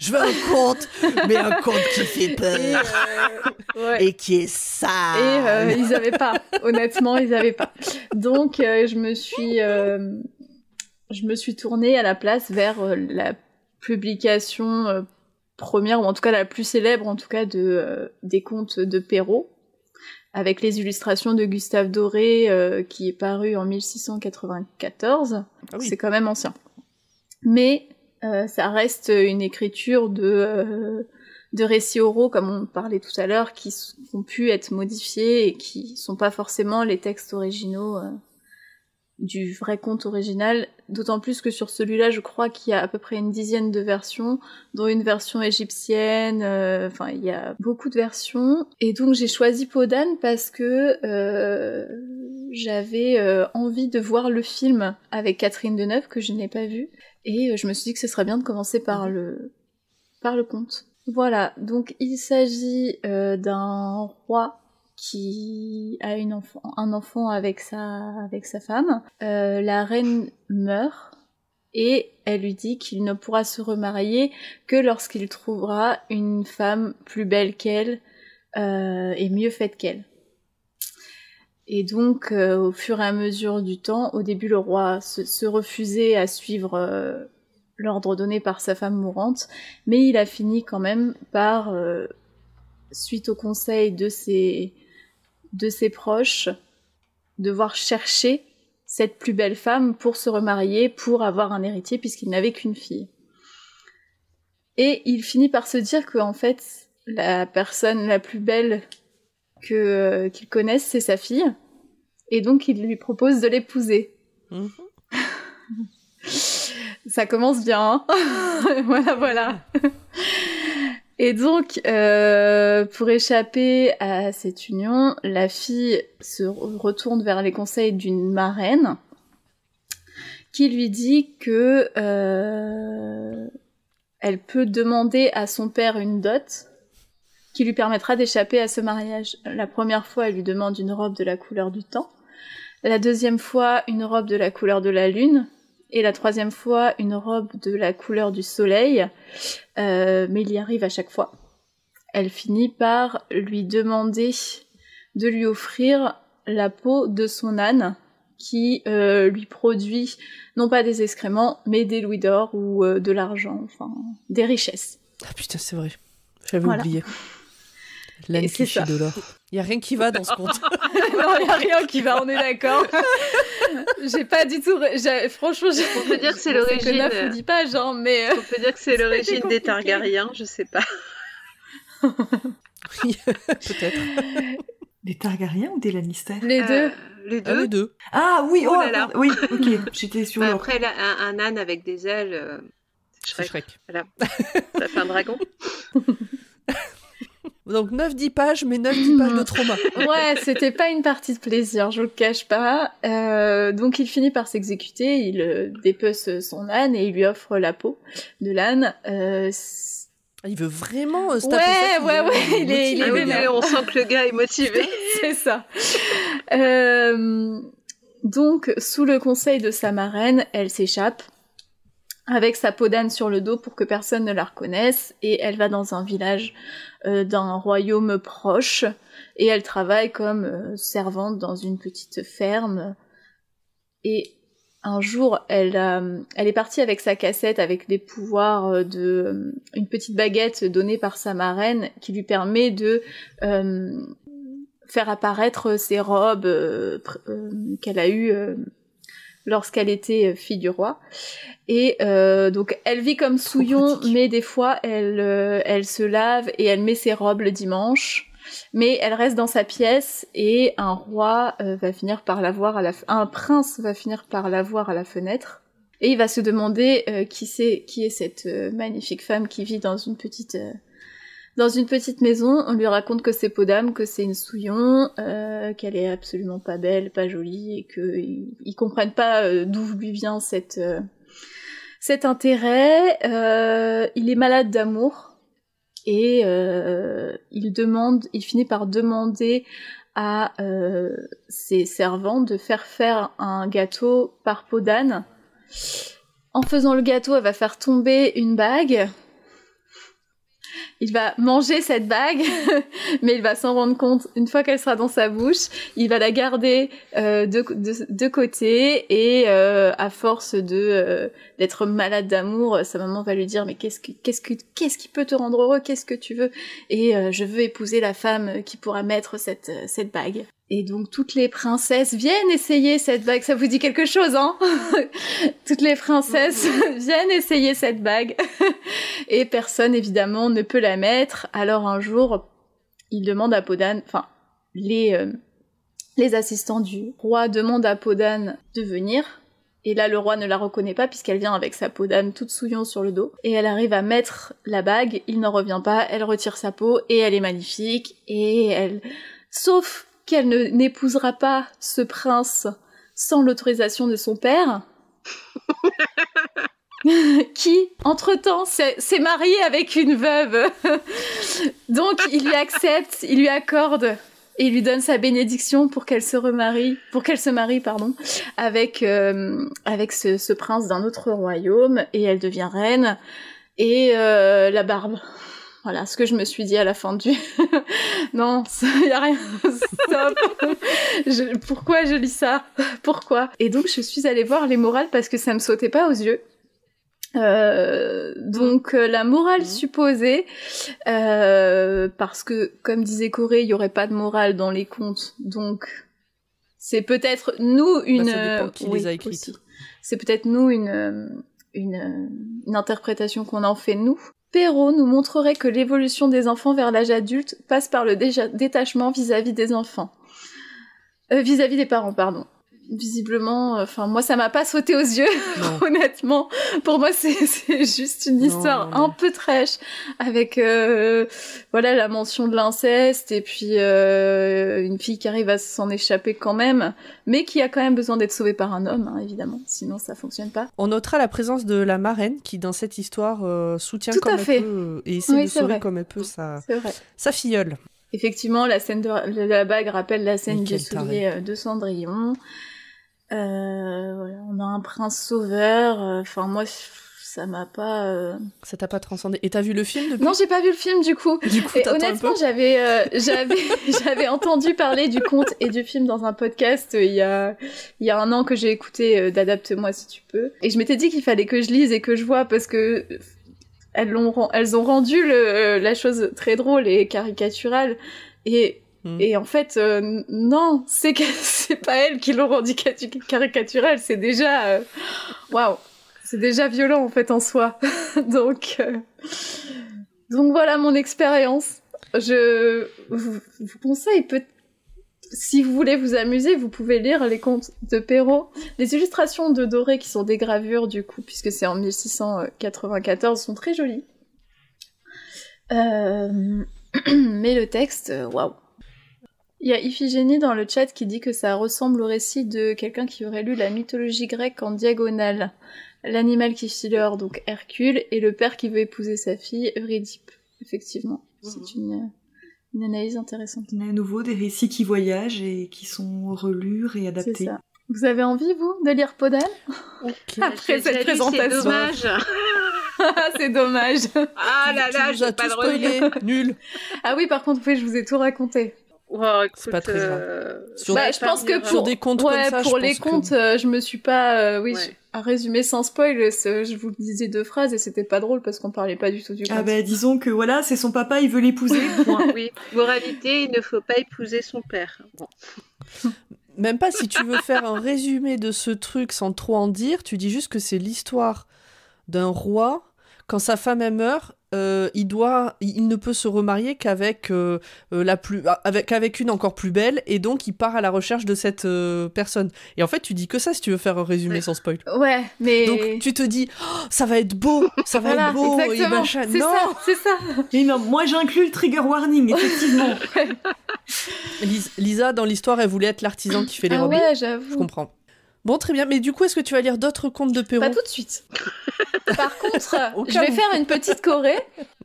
je veux un conte, mais un conte qui fait peur et, euh, ouais. et qui est sale. Et euh, ils n'avaient pas, honnêtement, ils n'avaient pas. Donc je me suis je me suis tournée à la place vers euh, la publication euh, première, ou en tout cas la plus célèbre, en tout cas de, euh, des contes de Perrault, avec les illustrations de Gustave Doré, qui est paru en 1694. Ah C'est quand même ancien. Mais ça reste une écriture de, de récits oraux, comme on parlait tout à l'heure, qui ont pu être modifiés et qui sont pas forcément les textes originaux du vrai conte original, d'autant plus que sur celui-là, je crois qu'il y a à peu près une dizaine de versions, dont une version égyptienne, euh, enfin il y a beaucoup de versions. Et donc j'ai choisi Podan parce que euh, j'avais euh, envie de voir le film avec Catherine Deneuve que je n'ai pas vu, et je me suis dit que ce serait bien de commencer par le par le conte. Voilà, donc il s'agit d'un roi qui a une enfant, un enfant avec sa, avec sa femme. Euh, la reine meurt et elle lui dit qu'il ne pourra se remarier que lorsqu'il trouvera une femme plus belle qu'elle euh, et mieux faite qu'elle. Et donc, euh, au fur et à mesure du temps, au début, le roi se refusait à suivre l'ordre donné par sa femme mourante, mais il a fini quand même par, suite au conseil de ses, de ses proches, devoir chercher cette plus belle femme pour se remarier, pour avoir un héritier, puisqu'il n'avait qu'une fille. Et il finit par se dire qu'en fait, la personne la plus belle que euh, qu'il connaisse, c'est sa fille. Et donc, il lui propose de l'épouser. Mm-hmm. Ça commence bien. Hein. voilà, voilà. Et donc, euh, pour échapper à cette union, la fille se retourne vers les conseils d'une marraine qui lui dit que euh, elle peut demander à son père une dot qui lui permettra d'échapper à ce mariage. La première fois, elle lui demande une robe de la couleur du temps. La deuxième fois, une robe de la couleur de la lune et la troisième fois une robe de la couleur du soleil, euh, mais il y arrive à chaque fois. Elle finit par lui demander de lui offrir la peau de son âne qui euh, lui produit non pas des excréments mais des louis d'or ou euh, de l'argent, enfin des richesses. Ah putain c'est vrai, j'avais oublié. L'âne de Il n'y a rien qui va dans ce conte. non, il n'y a rien qui va, on est d'accord. J'ai pas du tout. Franchement, On peut dire que c'est l'origine. ne dis pas, genre, mais. Euh, on peut dire que c'est l'origine des Targaryens, je sais pas. peut-être. Des Targaryens ou des Lannister Les deux. Euh, euh, les deux. Ah, oui, oh, là oh, là. oui, ok, j'étais sur. Bah, après, un, un, âne avec des ailes. C'est Shrek. Shrek. Voilà. Ça fait un dragon. Donc 9-10 pages, mais 9-10 pages de trauma. ouais, c'était pas une partie de plaisir, je vous le cache pas. Euh, donc il finit par s'exécuter, il euh, dépece son âne et il lui offre la peau de l'âne. Euh, il veut vraiment euh, se taper ouais, ça, Ouais, ouais, ouais, il est, il on sent que le gars est motivé. C'est ça. donc, sous le conseil de sa marraine, elle s'échappe avec sa peau d'âne sur le dos pour que personne ne la reconnaisse, et elle va dans un village euh, d'un royaume proche, et elle travaille comme euh, servante dans une petite ferme. Et un jour, elle, euh, elle est partie avec sa cassette, avec des pouvoirs de... une petite baguette donnée par sa marraine qui lui permet de faire apparaître ses robes qu'elle a eues lorsqu'elle était euh, fille du roi. Et euh, donc elle vit comme souillon, mais des fois elle, euh, elle se lave et elle met ses robes le dimanche. Mais elle reste dans sa pièce et un roi va finir par la voir à la un prince va finir par la voir à la fenêtre et il va se demander qui c'est qui est cette magnifique femme qui vit dans une petite dans une petite maison, on lui raconte que c'est peau que c'est une souillon, euh, qu'elle est absolument pas belle, pas jolie, et qu'ils ils comprennent pas euh, d'où lui vient euh, cet intérêt. il est malade d'amour, et il demande, il finit par demander à ses servants de faire faire un gâteau par peau d'âne. En faisant le gâteau, elle va faire tomber une bague il va manger cette bague, mais il va s'en rendre compte une fois qu'elle sera dans sa bouche. Il va la garder euh, de, de, côté et euh, à force de euh, d'être malade d'amour, sa maman va lui dire mais qu'est-ce que qu'est-ce que qu'est-ce qui peut te rendre heureux Qu'est-ce que tu veux Et je veux épouser la femme qui pourra mettre cette cette bague. Et donc toutes les princesses viennent essayer cette bague. Ça vous dit quelque chose, hein Toutes les princesses mm, mm. viennent essayer cette bague. et personne, évidemment, ne peut la mettre. Alors un jour, il demande à Podane, enfin, les, euh, les assistants du roi demandent à Podane de venir. Et là, le roi ne la reconnaît pas puisqu'elle vient avec sa peau toute souillante sur le dos. Et elle arrive à mettre la bague, il n'en revient pas, elle retire sa peau et elle est magnifique. Et elle... Sauf qu'elle n'épousera pas ce prince sans l'autorisation de son père, qui, entre-temps, s'est marié avec une veuve. Donc, il lui accepte, il lui accorde et il lui donne sa bénédiction pour qu'elle se remarie, pour qu'elle se marie, pardon, avec, euh, avec ce, prince d'un autre royaume et elle devient reine et euh, la barbe. Voilà ce que je me suis dit à la fin du. non, il a rien. Pourquoi je lis ça Pourquoi Et donc je suis allée voir les morales parce que ça me sautait pas aux yeux. Euh, donc euh, la morale mmh. supposée, euh, parce que comme disait Corée, il n'y aurait pas de morale dans les contes, donc c'est peut-être nous bah, une. C'est peut-être nous une une, une interprétation qu'on en fait nous. Perrault nous montrerait que l'évolution des enfants vers l'âge adulte passe par le détachement vis-à-vis des enfants. vis à -vis des parents, pardon visiblement, enfin moi ça m'a pas sauté aux yeux, honnêtement. Pour moi c'est juste une histoire un peu trash avec euh, voilà la mention de l'inceste et puis euh, une fille qui arrive à s'en échapper quand même, mais qui a quand même besoin d'être sauvée par un homme hein, évidemment, sinon ça fonctionne pas. On notera la présence de la marraine qui dans cette histoire euh, soutient Tout comme elle fait. peut et essaie de sauver comme elle peut sa sa filleule. Effectivement, la scène de la bague rappelle la scène du soulier de Cendrillon. Euh, on a un prince sauveur. Euh, enfin, moi, ça m'a pas. Euh, ça t'a pas transcendé. Et t'as vu le film depuis Non, j'ai pas vu le film du coup. Du coup, honnêtement, j'avais, euh, j'avais, j'avais entendu parler du conte et du film dans un podcast il y a, il y a un an que j'ai écouté d'adapte-moi si tu peux. Et je m'étais dit qu'il fallait que je lise et que je vois parce que elles l'ont, elles ont rendu le, la chose très drôle et caricaturale. Et Mm. Et en fait, euh, non, c'est c'est pas elle qui le rendu caricaturelle, c'est déjà euh, waouh, c'est déjà violent en fait en soi. donc euh, donc voilà mon expérience. Je vous, conseille peut si vous voulez vous amuser, vous pouvez lire les contes de Perrault. Les illustrations de Doré, qui sont des gravures du coup, puisque c'est en 1694, sont très jolies. Mais le texte, waouh, il y a Iphigénie dans le chat qui dit que ça ressemble au récit de quelqu'un qui aurait lu la mythologie grecque en diagonale. L'animal qui l'or, donc Hercule, et le père qui veut épouser sa fille, Eurydipe. Effectivement, c'est mmh. euh, une, analyse intéressante. mais à nouveau des récits qui voyagent et qui sont relus, réadaptés. adaptés. Vous avez envie, vous, de lire Podal Après cette présentation. C'est dommage C'est dommage Ah là là, j'ai pas de Nul Ah oui, par contre, oui, je vous ai tout raconté c'est pas très euh, bah, je pense que pour des comptes pour euh, les comptes, je me suis pas, euh, oui, résumé sans spoil, je vous disais deux phrases et c'était pas drôle parce qu'on parlait pas du tout du Ah ben disons que voilà, c'est son papa, il veut l'épouser. oui, moralité, il ne faut pas épouser son père. Même pas si tu veux faire un résumé de ce truc sans trop en dire, tu dis juste que c'est l'histoire d'un roi quand sa femme meurt, euh, il doit, il ne peut se remarier qu'avec euh, euh, la plus, ah, avec, avec, une encore plus belle, et donc il part à la recherche de cette personne. Et en fait, tu dis que ça si tu veux faire un résumé sans spoil. Ouais, mais donc tu te dis, oh, ça va être beau, ça va être beau, et machin. Non, c'est ça. Mais non, moi j'inclus le trigger warning effectivement. Lisa, dans l'histoire, elle voulait être l'artisan qui fait les ah Ouais, j'avoue. Je comprends. Bon, très bien. Mais du coup, est-ce que tu vas lire d'autres contes de Perrault Pas tout de suite. Par contre, je vais faire une petite corée.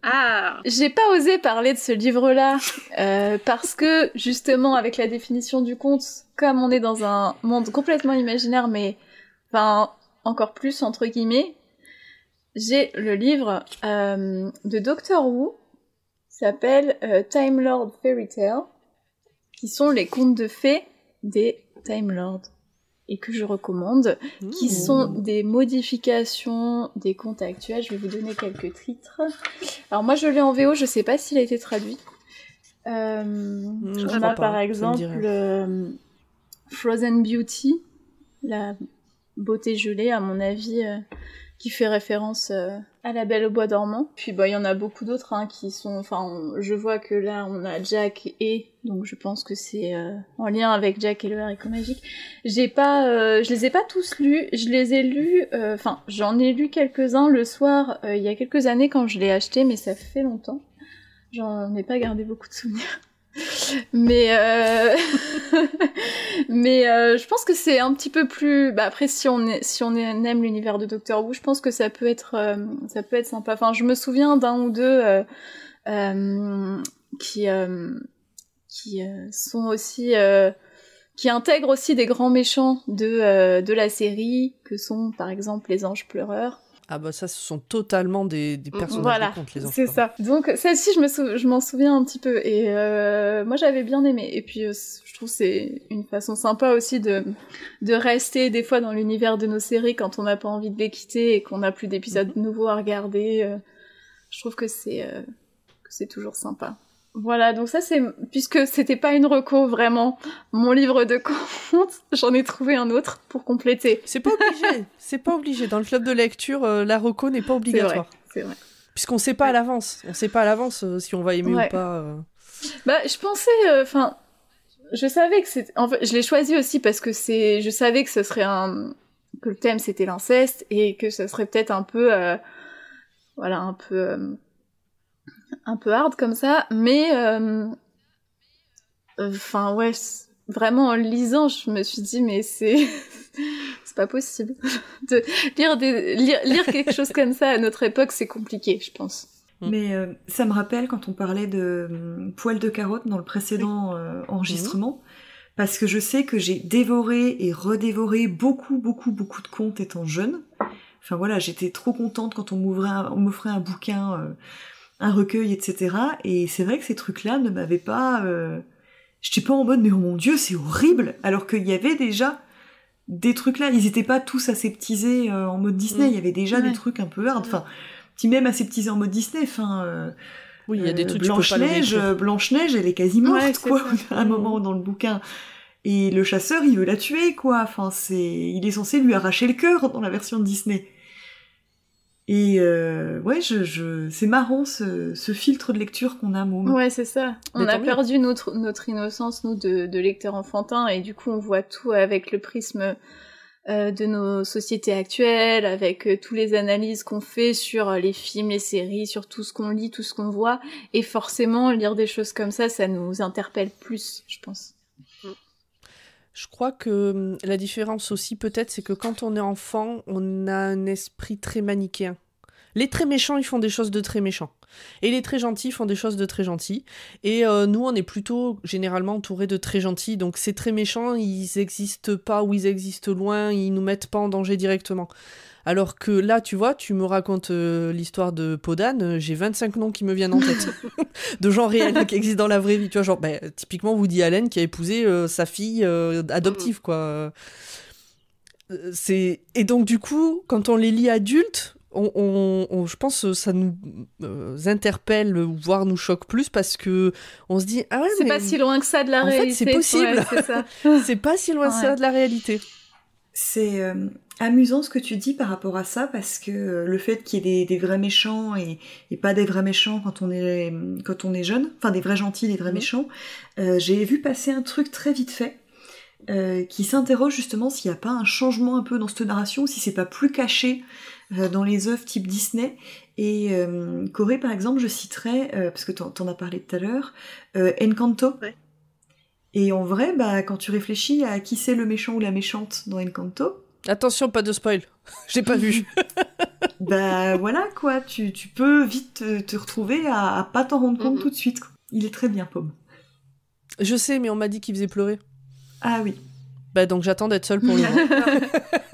Ah J'ai pas osé parler de ce livre-là euh, parce que, justement, avec la définition du conte, comme on est dans un monde complètement imaginaire, mais enfin, encore plus, entre guillemets, j'ai le livre euh, de Doctor Who s'appelle euh, Time Lord Fairy Tale, qui sont les contes de fées des Time Lords et que je recommande, qui mmh. sont des modifications des comptes actuels. Je vais vous donner quelques titres. Alors moi je l'ai en VO, je ne sais pas s'il a été traduit. Euh, mmh, on a par exemple euh, Frozen Beauty, la beauté gelée à mon avis, euh, qui fait référence à la Belle au Bois dormant. Puis bah il y en a beaucoup d'autres hein, qui sont. Enfin, je vois que là on a Jack et donc je pense que c'est euh, en lien avec Jack et le haricot magique. J'ai pas, euh, je les ai pas tous lus. Je les ai lus. Euh, enfin, j'en ai lu quelques-uns le soir il y a quelques années quand je l'ai acheté, mais ça fait longtemps. J'en ai pas gardé beaucoup de souvenirs. Mais mais euh, je pense que c'est un petit peu plus. Bah, après, si on, aime l'univers de Doctor Who, je pense que ça peut être, euh, ça peut être sympa. Enfin, je me souviens d'un ou deux euh, qui, qui sont aussi. qui intègrent aussi des grands méchants de, de la série, que sont par exemple les anges pleureurs. Ah bah ça, ce sont totalement des, personnes mm, personnages voilà, de les enfants. c'est ça. Donc celle-ci, je, me je m'en souviens un petit peu. Et euh, moi, j'avais bien aimé. Et puis, euh, je trouve que c'est une façon sympa aussi de, de rester des fois dans l'univers de nos séries quand on n'a pas envie de les quitter et qu'on n'a plus d'épisodes mm-hmm. nouveaux à regarder. Euh. je trouve que c'est, que c'est toujours sympa. Voilà, donc ça c'est puisque c'était pas une reco vraiment mon livre de compte, j'en ai trouvé un autre pour compléter. C'est pas obligé, c'est pas obligé. Dans le club de lecture, euh, la reco n'est pas obligatoire. C'est vrai. Puisqu'on sait pas à l'avance, on sait pas à l'avance euh, si on va aimer ou pas. Euh. Bah, je pensais, enfin, je savais que c'est, en je l'ai choisi aussi parce que c'est, je savais que ce serait un, que le thème c'était l'inceste et que ce serait peut-être un peu, voilà, un peu un peu hard comme ça, mais euh, enfin ouais, vraiment en lisant, je me suis dit mais c'est c'est pas possible de lire quelque chose comme ça à notre époque, c'est compliqué, je pense. Mm. Mais euh, ça me rappelle quand on parlait de mm, poils de carotte dans le précédent euh, enregistrement, mm-hmm. parce que je sais que j'ai dévoré et redévoré beaucoup, beaucoup, beaucoup de contes étant jeune. Enfin voilà, j'étais trop contente quand on m'offrait un, bouquin un recueil, etc. Et c'est vrai que ces trucs-là ne m'avaient pas... Je euh, J'étais pas en mode, mais oh mon dieu, c'est horrible Alors qu'il y avait déjà des trucs-là. Ils n'étaient pas tous aseptisés euh, en mode Disney. Mm. Il y avait déjà des trucs un peu hard. Enfin, petit même aseptisés en mode Disney. Enfin... Euh, oui, il y a des trucs Blanche-Neige, Blanche-Neige, elle est quasiment morte, quoi, à un mm. moment dans le bouquin. Et le chasseur, il veut la tuer, quoi. Enfin, c'est, il est censé lui arracher le cœur dans la version de Disney. Et euh, ouais, je, je... c'est marrant ce, ce, filtre de lecture qu'on a, Ouais, c'est ça. On a perdu notre, notre innocence, nous, de, de lecteurs enfantins, et du coup, on voit tout avec le prisme euh, de nos sociétés actuelles, avec euh, tous toutes les analyses qu'on fait sur les films, les séries, sur tout ce qu'on lit, tout ce qu'on voit. Et forcément, lire des choses comme ça, ça nous interpelle plus, je pense. Je crois que hum, la différence aussi peut-être, c'est que quand on est enfant, on a un esprit très manichéen. Les très méchants, ils font des choses de très méchants. Et les très gentils font des choses de très gentils. Et euh, nous, on est plutôt généralement entourés de très gentils. Donc c'est très méchant, ils existent pas ou ils existent loin, ils nous mettent pas en danger directement. Alors que là, tu vois, tu me racontes euh, l'histoire de Podane, euh, j'ai 25 noms qui me viennent en tête de gens réels qui existent dans la vraie vie. Tu vois, genre, bah, typiquement Woody Allen qui a épousé sa fille adoptive, quoi. Et donc, du coup, quand on les lit adultes, on, je pense que euh, ça nous euh, interpelle, voire nous choque plus parce que on se dit ah ouais, c'est pas si loin que ça de la réalité. c'est possible. ça c'est pas si loin que ça de la réalité. C'est euh, amusant ce que tu dis par rapport à ça parce que le fait qu'il y ait des, vrais méchants et, pas des vrais méchants quand on est quand on est jeune, enfin des vrais gentils, des vrais mhm. méchants, j'ai vu passer un truc très vite fait. qui s'interroge justement s'il n'y a pas un changement un peu dans cette narration, si c'est pas plus caché euh, dans les œuvres type Disney. Et euh, Corée, par exemple, je citerai, euh, parce que tu en, as parlé tout à l'heure, Encanto. Et en vrai, bah, quand tu réfléchis à qui c'est le méchant ou la méchante dans Encanto. Attention, pas de spoil. J'ai pas vu. bah voilà quoi, tu, tu peux vite te, retrouver à, pas t'en rendre compte mhm. tout de suite. Il est très bien, Pomme. Je sais, mais on m'a dit qu'il faisait pleurer. Ah oui. Bah donc j'attends d'être seule pour le moment. Ah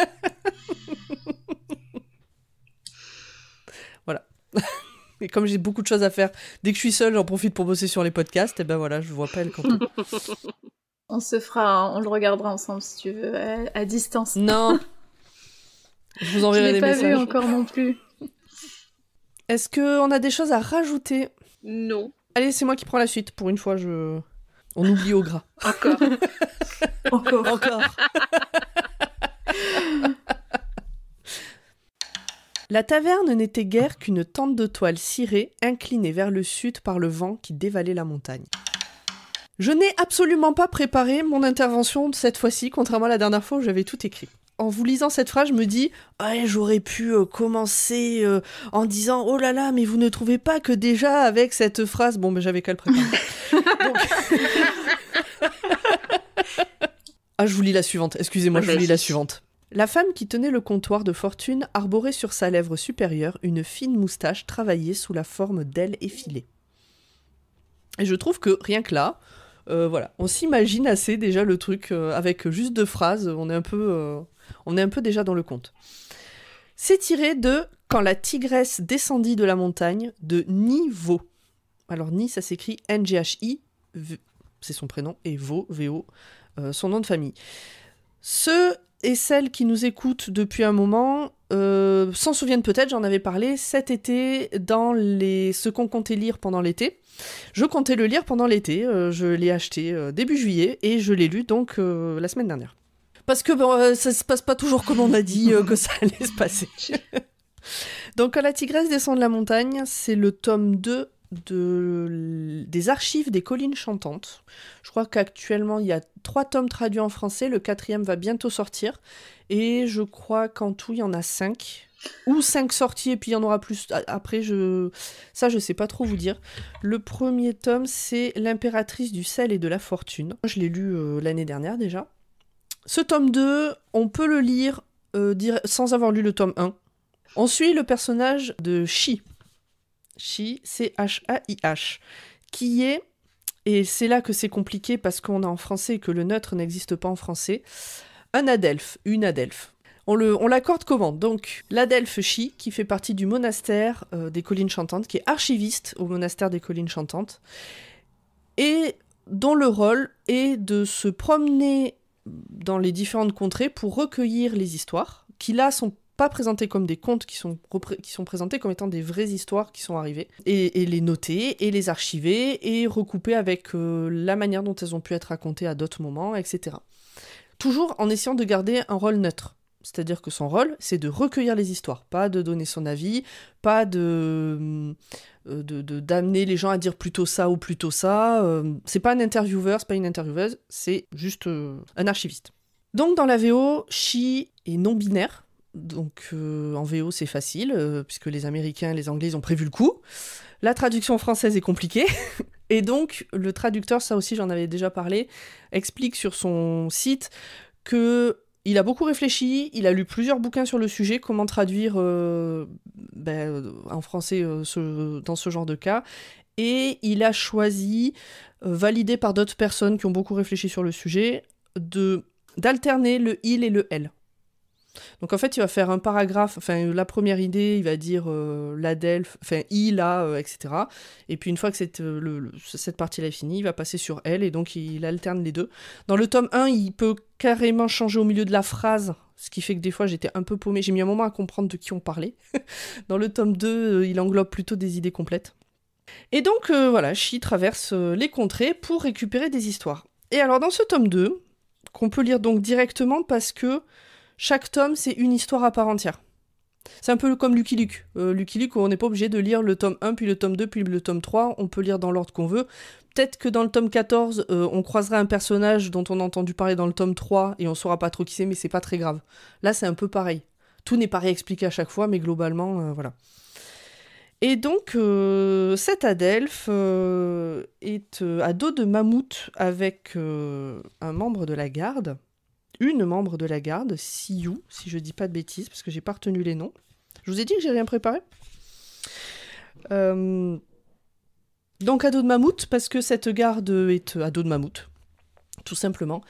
et comme j'ai beaucoup de choses à faire, dès que je suis seule, j'en profite pour bosser sur les podcasts. Et ben voilà, je pas elle quand. on se fera, on le regardera ensemble si tu veux, à, distance. Non. je vous enverrai des messages. Je l'ai pas vu encore non plus. Est-ce que on a des choses à rajouter Non. Allez, c'est moi qui prends la suite. Pour une fois, je. On oublie au gras. encore. encore. encore. La taverne n'était guère qu'une tente de toile cirée, inclinée vers le sud par le vent qui dévalait la montagne. Je n'ai absolument pas préparé mon intervention cette fois-ci, contrairement à la dernière fois où j'avais tout écrit en vous lisant cette phrase, je me dis ouais, j'aurais pu euh, commencer euh, en disant oh là là, mais vous ne trouvez pas que déjà avec cette phrase, bon, mais j'avais qu'à le préparer. ah, je vous lis la suivante. Excusez-moi, je vous lis la suivante. La femme qui tenait le comptoir de fortune arborait sur sa lèvre supérieure une fine moustache travaillée sous la forme d'ailes effilées. Et je trouve que rien que là, euh, voilà, on s'imagine assez déjà le truc euh, avec juste deux phrases, on est un peu, euh, on est un peu déjà dans le conte. C'est tiré de Quand la tigresse descendit de la montagne de Nivo. Alors Ni, ça s'écrit N-G-H-I, c'est son prénom, et Vo, V-O, son nom de famille. Ce et celles qui nous écoutent depuis un moment euh, s'en souviennent peut-être, j'en avais parlé cet été dans les ce qu'on comptait lire pendant l'été. Je comptais le lire pendant l'été, euh, je l'ai acheté euh, début juillet et je l'ai lu donc la semaine dernière. Parce que bon, ça se passe pas toujours comme on a dit que ça allait se passer. donc la tigresse descend de la montagne, c'est le tome 2 des archives des collines chantantes. Je crois qu'actuellement il y a trois tomes traduits en français, le quatrième va bientôt sortir, et je crois qu'en tout il y en a cinq. Ou cinq sorties, et puis il y en aura plus après, je... ça je sais pas trop vous dire. Le premier tome, c'est L'impératrice du sel et de la fortune. Je l'ai lu euh, l'année dernière déjà. Ce tome 2, on peut le lire euh, sans avoir lu le tome 1. On suit le personnage de Chi, Chi, C-H-A-I-H, qui est, et c'est là que c'est compliqué parce qu'on a en français et que le neutre n'existe pas en français, un adelphe, une adelphe. On, le, on l'accorde comment Donc, l'adelphe Chi, qui fait partie du monastère euh, des Collines Chantantes, qui est archiviste au monastère des Collines Chantantes, et dont le rôle est de se promener dans les différentes contrées pour recueillir les histoires, qui là sont pas présentés comme des contes, qui sont, qui sont présentés comme étant des vraies histoires qui sont arrivées, et, les noter, et les archiver, et recouper avec euh, la manière dont elles ont pu être racontées à d'autres moments, etc. Toujours en essayant de garder un rôle neutre. C'est-à-dire que son rôle, c'est de recueillir les histoires, pas de donner son avis, pas de euh, d'amener les gens à dire plutôt ça ou plutôt ça. Euh, c'est pas un intervieweur, c'est pas une intervieweuse, c'est juste un archiviste. Donc dans la VO, chi est non binaire, donc euh, en VO c'est facile, euh, puisque les Américains et les Anglais ont prévu le coup. La traduction française est compliquée. et donc le traducteur, ça aussi j'en avais déjà parlé, explique sur son site que il a beaucoup réfléchi, il a lu plusieurs bouquins sur le sujet, comment traduire euh, ben, en français dans ce genre de cas. Et il a choisi, validé par d'autres personnes qui ont beaucoup réfléchi sur le sujet, de d'alterner le il et le elle. Donc en fait, il va faire un paragraphe, enfin la première idée, il va dire euh, la enfin il a, euh, etc. Et puis une fois que euh, cette, partie-là est finie, il va passer sur elle et donc il, alterne les deux. Dans le tome 1, il peut carrément changer au milieu de la phrase ce qui fait que des fois j'étais un peu paumée. J'ai mis un moment à comprendre de qui on parlait. Dans le tome 2, il englobe plutôt des idées complètes. Et donc voilà, Chi traverse les contrées pour récupérer des histoires. Et alors dans ce tome 2, qu'on peut lire donc directement parce que chaque tome, c'est une histoire à part entière. C'est un peu comme Lucky Luke. Euh, Lucky Luke, on n'est pas obligé de lire le tome 1, puis le tome 2, puis le tome 3. On peut lire dans l'ordre qu'on veut. Peut-être que dans le tome 14, euh, on croiserait un personnage dont on a entendu parler dans le tome 3 et on saura pas trop qui c'est, mais c'est pas très grave. Là, c'est un peu pareil. Tout n'est pas réexpliqué à chaque fois, mais globalement, euh, voilà. Et donc, cet Adelph est à dos de mammouth avec un membre de la garde une membre de la garde, Siou, si je dis pas de bêtises, parce que j'ai pas retenu les noms. Je vous ai dit que j'ai rien préparé. Euh... Donc dos de mammouth, parce que cette garde est euh, dos de mammouth, tout simplement.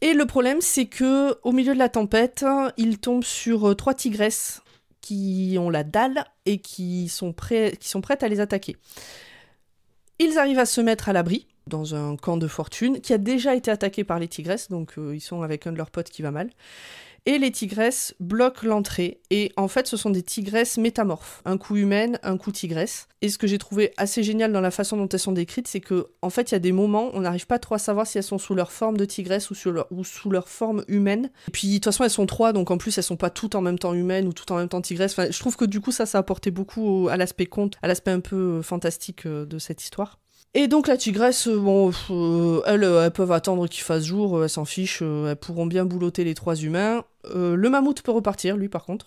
Et le problème, c'est que au milieu de la tempête, ils tombent sur euh, trois tigresses qui ont la dalle et qui sont prêtes à les attaquer. Ils arrivent à se mettre à l'abri, dans un camp de fortune qui a déjà été attaqué par les tigresses, donc euh, ils sont avec un de leurs potes qui va mal. Et les tigresses bloquent l'entrée. Et en fait, ce sont des tigresses métamorphes. Un coup humaine, un coup tigresse. Et ce que j'ai trouvé assez génial dans la façon dont elles sont décrites, c'est que en fait, il y a des moments, on n'arrive pas trop à savoir si elles sont sous leur forme de tigresse ou, sur leur, ou sous leur forme humaine. Et puis, de toute façon, elles sont trois, donc en plus, elles sont pas toutes en même temps humaines ou toutes en même temps tigresses. Enfin, je trouve que du coup, ça, ça apporté beaucoup à l'aspect conte, à l'aspect un peu euh, fantastique euh, de cette histoire. Et donc la tigresse, euh, bon, euh, euh, elles, peuvent attendre qu'il fasse jour, elles s'en fichent, elles pourront bien boulotter les trois humains. le mammouth peut repartir, lui par contre.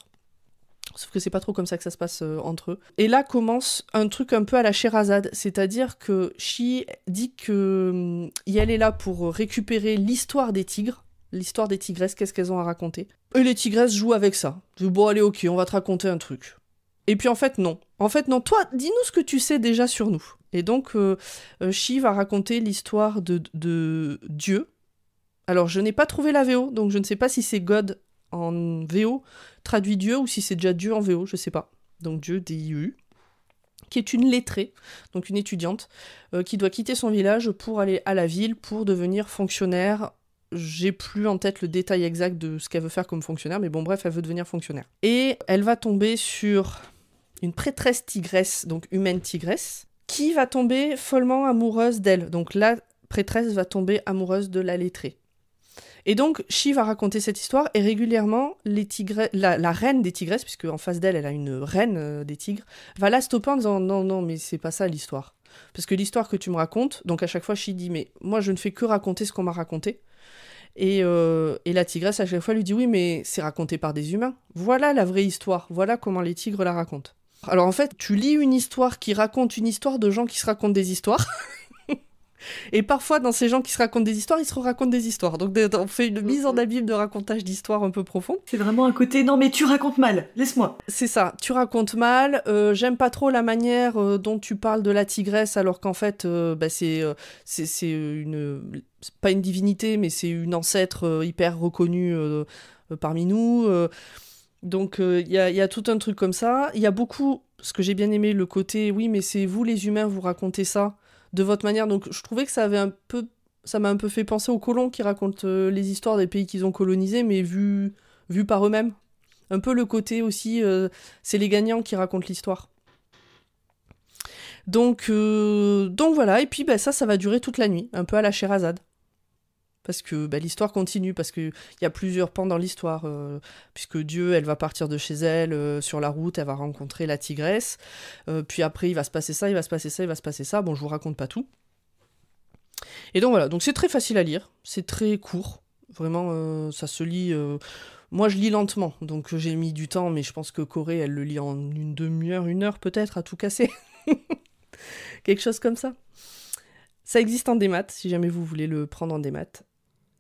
Sauf que c'est pas trop comme ça que ça se passe entre eux. Et là commence un truc un peu à la Sherazade, c'est-à-dire que Chi dit que hum, est là pour récupérer l'histoire des tigres, l'histoire des tigresses, qu'est-ce qu'elles ont à raconter. Et les tigresses jouent avec ça. bon allez ok, on va te raconter un truc. Et puis en fait non. En fait non, toi dis-nous ce que tu sais déjà sur nous. Et donc, euh, euh va raconter l'histoire de, Dieu. Alors, je n'ai pas trouvé la VO, donc je ne sais pas si c'est God en VO traduit Dieu ou si c'est déjà Dieu en VO, je ne sais pas. Donc, Dieu, D-I-U, e qui est une lettrée, donc une étudiante, euh, qui doit quitter son village pour aller à la ville pour devenir fonctionnaire j'ai plus en tête le détail exact de ce qu'elle veut faire comme fonctionnaire, mais bon, bref, elle veut devenir fonctionnaire. Et elle va tomber sur une prêtresse tigresse, donc humaine tigresse, qui va tomber follement amoureuse d'elle. Donc la prêtresse va tomber amoureuse de la lettrée. Et donc, Chi va raconter cette histoire et régulièrement, la, reine des tigresses, puisque en face d'elle, elle a une reine euh, des tigres, va la stopper en disant non, non, mais c'est pas ça l'histoire. Parce que l'histoire que tu me racontes, donc à chaque fois, Chi dit mais moi, je ne fais que raconter ce qu'on m'a raconté. et, euh, la tigresse, à chaque fois, lui dit oui, mais c'est raconté par des humains. Voilà la vraie histoire. Voilà comment les tigres la racontent. Alors en fait, tu lis une histoire qui raconte une histoire de gens qui se racontent des histoires. Et parfois, dans ces gens qui se racontent des histoires, ils se racontent des histoires. Donc, on fait une mise en abîme de racontage d'histoires un peu profond. C'est vraiment un côté, non mais tu racontes mal, laisse-moi. C'est ça, tu racontes mal. Euh, j'aime pas trop la manière euh, dont tu parles de la tigresse, alors qu'en fait, euh, bah, c'est Pas une divinité, mais c'est une ancêtre hyper reconnue parmi nous. Donc euh, il y, a tout un truc comme ça. Il y a beaucoup, ce que j'ai bien aimé, le côté, oui, mais c'est vous les humains, vous racontez ça de votre manière. Donc je trouvais que ça avait un peu, ça m'a un peu fait penser aux colons qui racontent euh, les histoires des pays qu'ils ont colonisés, mais vu, vu par eux-mêmes. Un peu le côté aussi, euh, c'est les gagnants qui racontent l'histoire. Donc, donc voilà, et puis ben, ça, ça va durer toute la nuit, un peu à la Chérazade parce que bah, l'histoire continue, parce qu'il y a plusieurs pans dans l'histoire, euh, puisque Dieu, elle va partir de chez elle euh, sur la route, elle va rencontrer la tigresse, euh, puis après il va se passer ça, il va se passer ça, il va se passer ça, bon je vous raconte pas tout. Et donc voilà, donc c'est très facile à lire, c'est très court, vraiment ça se lit... Moi, je lis lentement, donc j'ai mis du temps, mais je pense que Corée, elle le lit en une demi-heure, une heure peut-être, à tout casser. Quelque chose comme ça. Ça existe en démat, si jamais vous voulez le prendre en démat.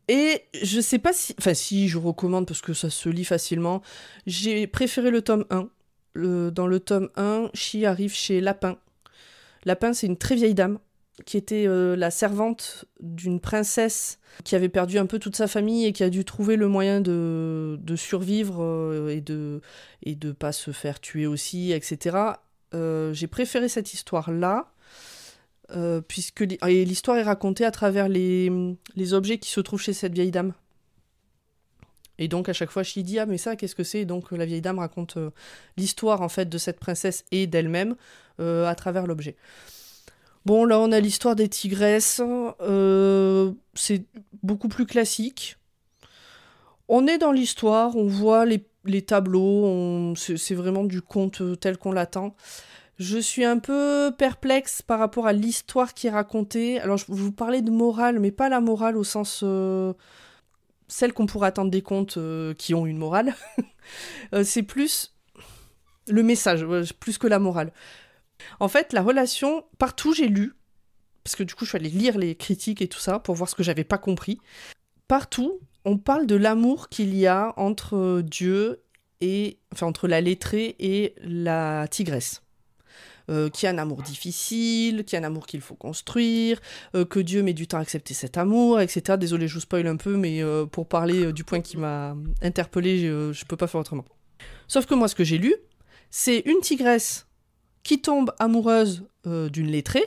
Et je sais pas si. Enfin, si, je recommande parce que ça se lit facilement. J'ai préféré le tome 1. Dans le tome 1, Chi arrive chez Lapin. Lapin, c'est une très vieille dame qui était euh, la servante d'une princesse qui avait perdu un peu toute sa famille et qui a dû trouver le moyen de, survivre euh, et de et de pas se faire tuer aussi, etc. Euh, j'ai préféré cette histoire-là euh, puisque l'histoire est racontée à travers les, objets qui se trouvent chez cette vieille dame. Et donc à chaque fois, je ah mais ça qu'est-ce que c'est Donc la vieille dame raconte euh, l'histoire en fait de cette princesse et d'elle-même euh, à travers l'objet. Bon là on a l'histoire des tigresses, c'est beaucoup plus classique. On est dans l'histoire, on voit les, les tableaux, c'est vraiment du conte tel qu'on l'attend. Je suis un peu perplexe par rapport à l'histoire qui est racontée. Alors, je vous parlais de morale, mais pas la morale au sens. Euh, celle qu'on pourrait attendre des contes euh, qui ont une morale. Euh, c'est plus le message, plus que la morale. En fait, la relation, partout j'ai lu, parce que du coup, je suis lire les critiques et tout ça pour voir ce que j'avais pas compris. Partout, on parle de l'amour qu'il y a entre Dieu et. Enfin, entre la lettrée et la tigresse. Euh, qui a un amour difficile, qui a un amour qu'il faut construire, euh, que Dieu met du temps à accepter cet amour, etc. Désolé, je vous spoil un peu, mais euh, pour parler du point qui m'a interpellé, je, ne peux pas faire autrement. Sauf que moi, ce que j'ai lu, c'est une tigresse qui tombe amoureuse d'une lettrée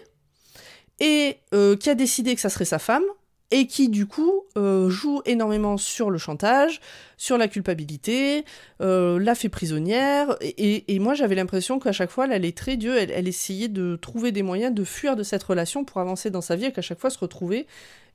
et qui a décidé que ça serait sa femme et qui du coup euh, joue énormément sur le chantage, sur la culpabilité, euh, la fait prisonnière, et, moi j'avais l'impression qu'à chaque fois la lettrée, Dieu, elle, essayait de trouver des moyens de fuir de cette relation pour avancer dans sa vie, et qu'à chaque fois se retrouver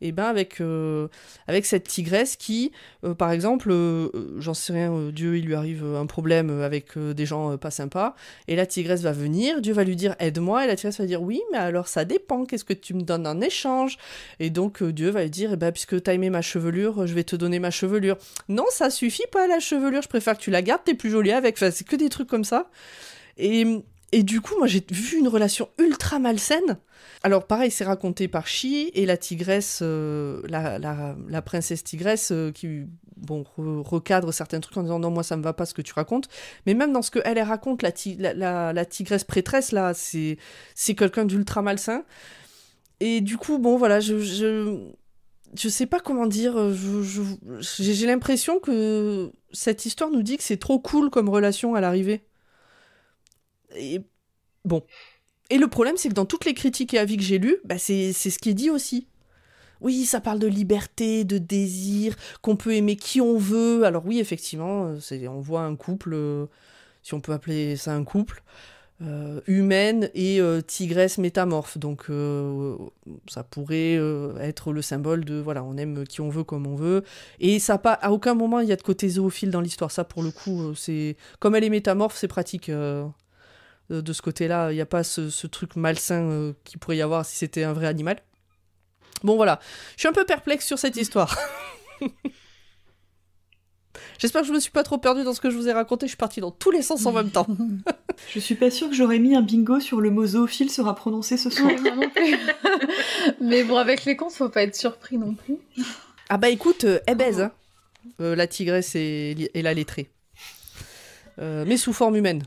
et eh ben avec, euh, avec cette tigresse qui, euh, par exemple, euh, j'en sais rien, Dieu, il lui arrive un problème avec des gens pas sympas, et la tigresse va venir, Dieu va lui dire aide-moi, et la tigresse va dire oui, mais alors ça dépend, qu'est-ce que tu me donnes en échange Et donc Dieu va lui dire eh ben, puisque t'as aimé ma chevelure, je vais te donner ma chevelure. Non, ça suffit pas la chevelure, je préfère que tu la gardes, t'es plus jolie avec, c'est que des trucs comme ça. Et, et du coup, moi j'ai vu une relation ultra malsaine alors pareil, c'est raconté par Chi et la tigresse, euh, la, princesse tigresse euh, qui bon recadre certains trucs en disant non moi ça me va pas ce que tu racontes. Mais même dans ce que elle, raconte, la, tigresse prêtresse là, c'est c'est quelqu'un d'ultra malsain. Et du coup bon voilà je, je sais pas comment dire, euh, j'ai l'impression que cette histoire nous dit que c'est trop cool comme relation à l'arrivée. Et bon, et le problème, c'est que dans toutes les critiques et avis que j'ai lus, bah, c'est ce qui est dit aussi. Oui, ça parle de liberté, de désir, qu'on peut aimer qui on veut. Alors oui, effectivement, euh, on voit un couple, euh, si on peut appeler ça un couple, euh, humaine et tigresse métamorphe. Donc ça pourrait être le symbole de, voilà, on aime qui on veut comme on veut. Et ça pas, à aucun moment il y a de côté zoophile dans l'histoire. Ça, pour le coup, c'est comme elle est métamorphe, c'est pratique. Euh, de ce côté-là. Il n'y a pas ce, truc malsain euh, qui pourrait y avoir si c'était un vrai animal. Bon, voilà. Je suis un peu perplexe sur cette histoire. J'espère que je me suis pas trop perdue dans ce que je vous ai raconté. Je suis partie dans tous les sens en même temps. je suis pas sûre que j'aurais mis un bingo sur le mot zoophile sera prononcé ce soir. Mais bon, avec les cons, faut pas être surpris non plus. Ah bah écoute, euh, hein. euh la tigresse et, la lettrée. mais sous forme humaine.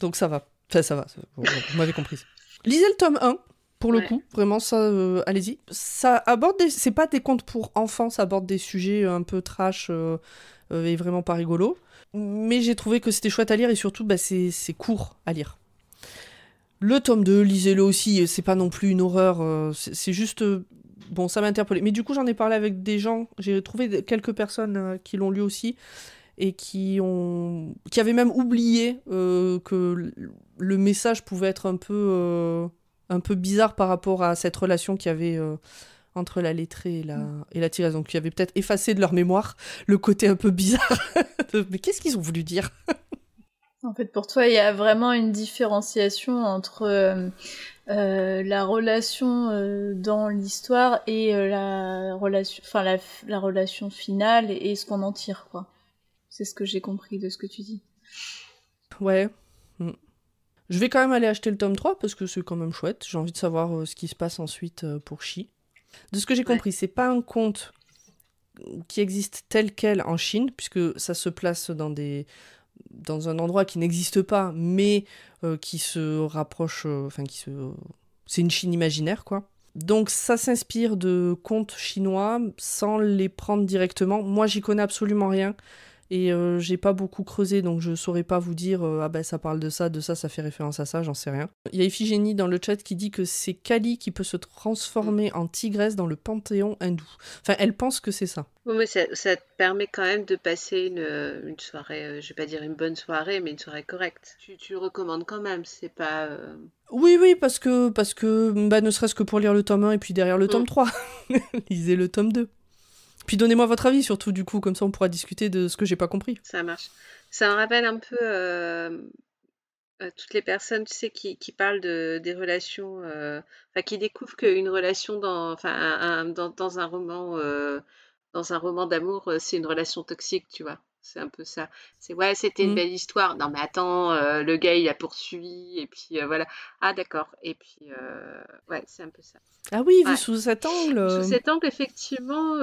Donc ça va. Enfin, ça va. Vous, m'avez compris. Lisez le tome 1, pour le coup. Vraiment, ça, euh, allez-y. Ça aborde C'est pas des contes pour enfants, ça aborde des sujets euh, un peu trash euh, et vraiment pas rigolo. Mais j'ai trouvé que c'était chouette à lire et surtout, bah, c'est court à lire. Le tome 2, lisez-le aussi. C'est pas non plus une horreur. c'est juste bon, ça m'a interpellé. Mais du coup, j'en ai parlé avec des gens. J'ai trouvé quelques personnes qui l'ont lu aussi et qui, ont, qui avaient même oublié euh, que le message pouvait être un peu, euh, un peu bizarre par rapport à cette relation qu'il y avait euh, entre la lettrée et la, et la tireuse. Donc, qui avaient peut-être effacé de leur mémoire le côté un peu bizarre. mais qu'est-ce qu'ils ont voulu dire En fait, pour toi, il y a vraiment une différenciation entre la relation dans l'histoire et la relation, enfin la, la relation finale et ce qu'on en tire, quoi. C'est ce que j'ai compris de ce que tu dis. Ouais. Hmm. Je vais quand même aller acheter le tome 3 parce que c'est quand même chouette. J'ai envie de savoir euh, ce qui se passe ensuite euh, pour Chi. De ce que j'ai compris, c'est pas un conte qui existe tel quel en Chine, puisque ça se place dans des dans un endroit qui n'existe pas, mais euh, qui se rapproche, enfin qui se, c'est une Chine imaginaire quoi. Donc ça s'inspire de contes chinois sans les prendre directement. Moi j'y connais absolument rien. Et euh, j'ai pas beaucoup creusé, donc je saurais pas vous dire euh, ah ben ça parle de ça, de ça, ça fait référence à ça, j'en sais rien. Il y a Iphigénie dans le chat qui dit que c'est Kali qui peut se transformer en tigresse dans le panthéon hindou. Enfin, elle pense que c'est ça. mais ça, te permet quand même de passer une, euh, soirée, je vais pas dire une bonne soirée, mais une soirée correcte. Tu, recommandes quand même, c'est pas. Oui, oui, parce que, parce que bah, ne serait-ce que pour lire le tome 1 et puis derrière le tome 3. Mm. Lisez le tome 2. Puis donnez-moi votre avis surtout, du coup, comme ça on pourra discuter de ce que j'ai pas compris. Ça marche. Ça me rappelle un peu euh, euh, toutes les personnes, tu sais, qui, parlent de, des relations, euh, enfin, qui découvrent qu'une relation dans, dans, un roman, dans un roman d'amour, c'est une relation toxique, tu vois. C'est un peu ça. C'est ouais, c'était une mmh. belle histoire. Non, mais attends, euh, le gars il a poursuivi et puis euh, voilà. Ah d'accord. Et puis euh, ouais, c'est un peu ça. Ah oui, sous cet angle. Sous cet angle, effectivement,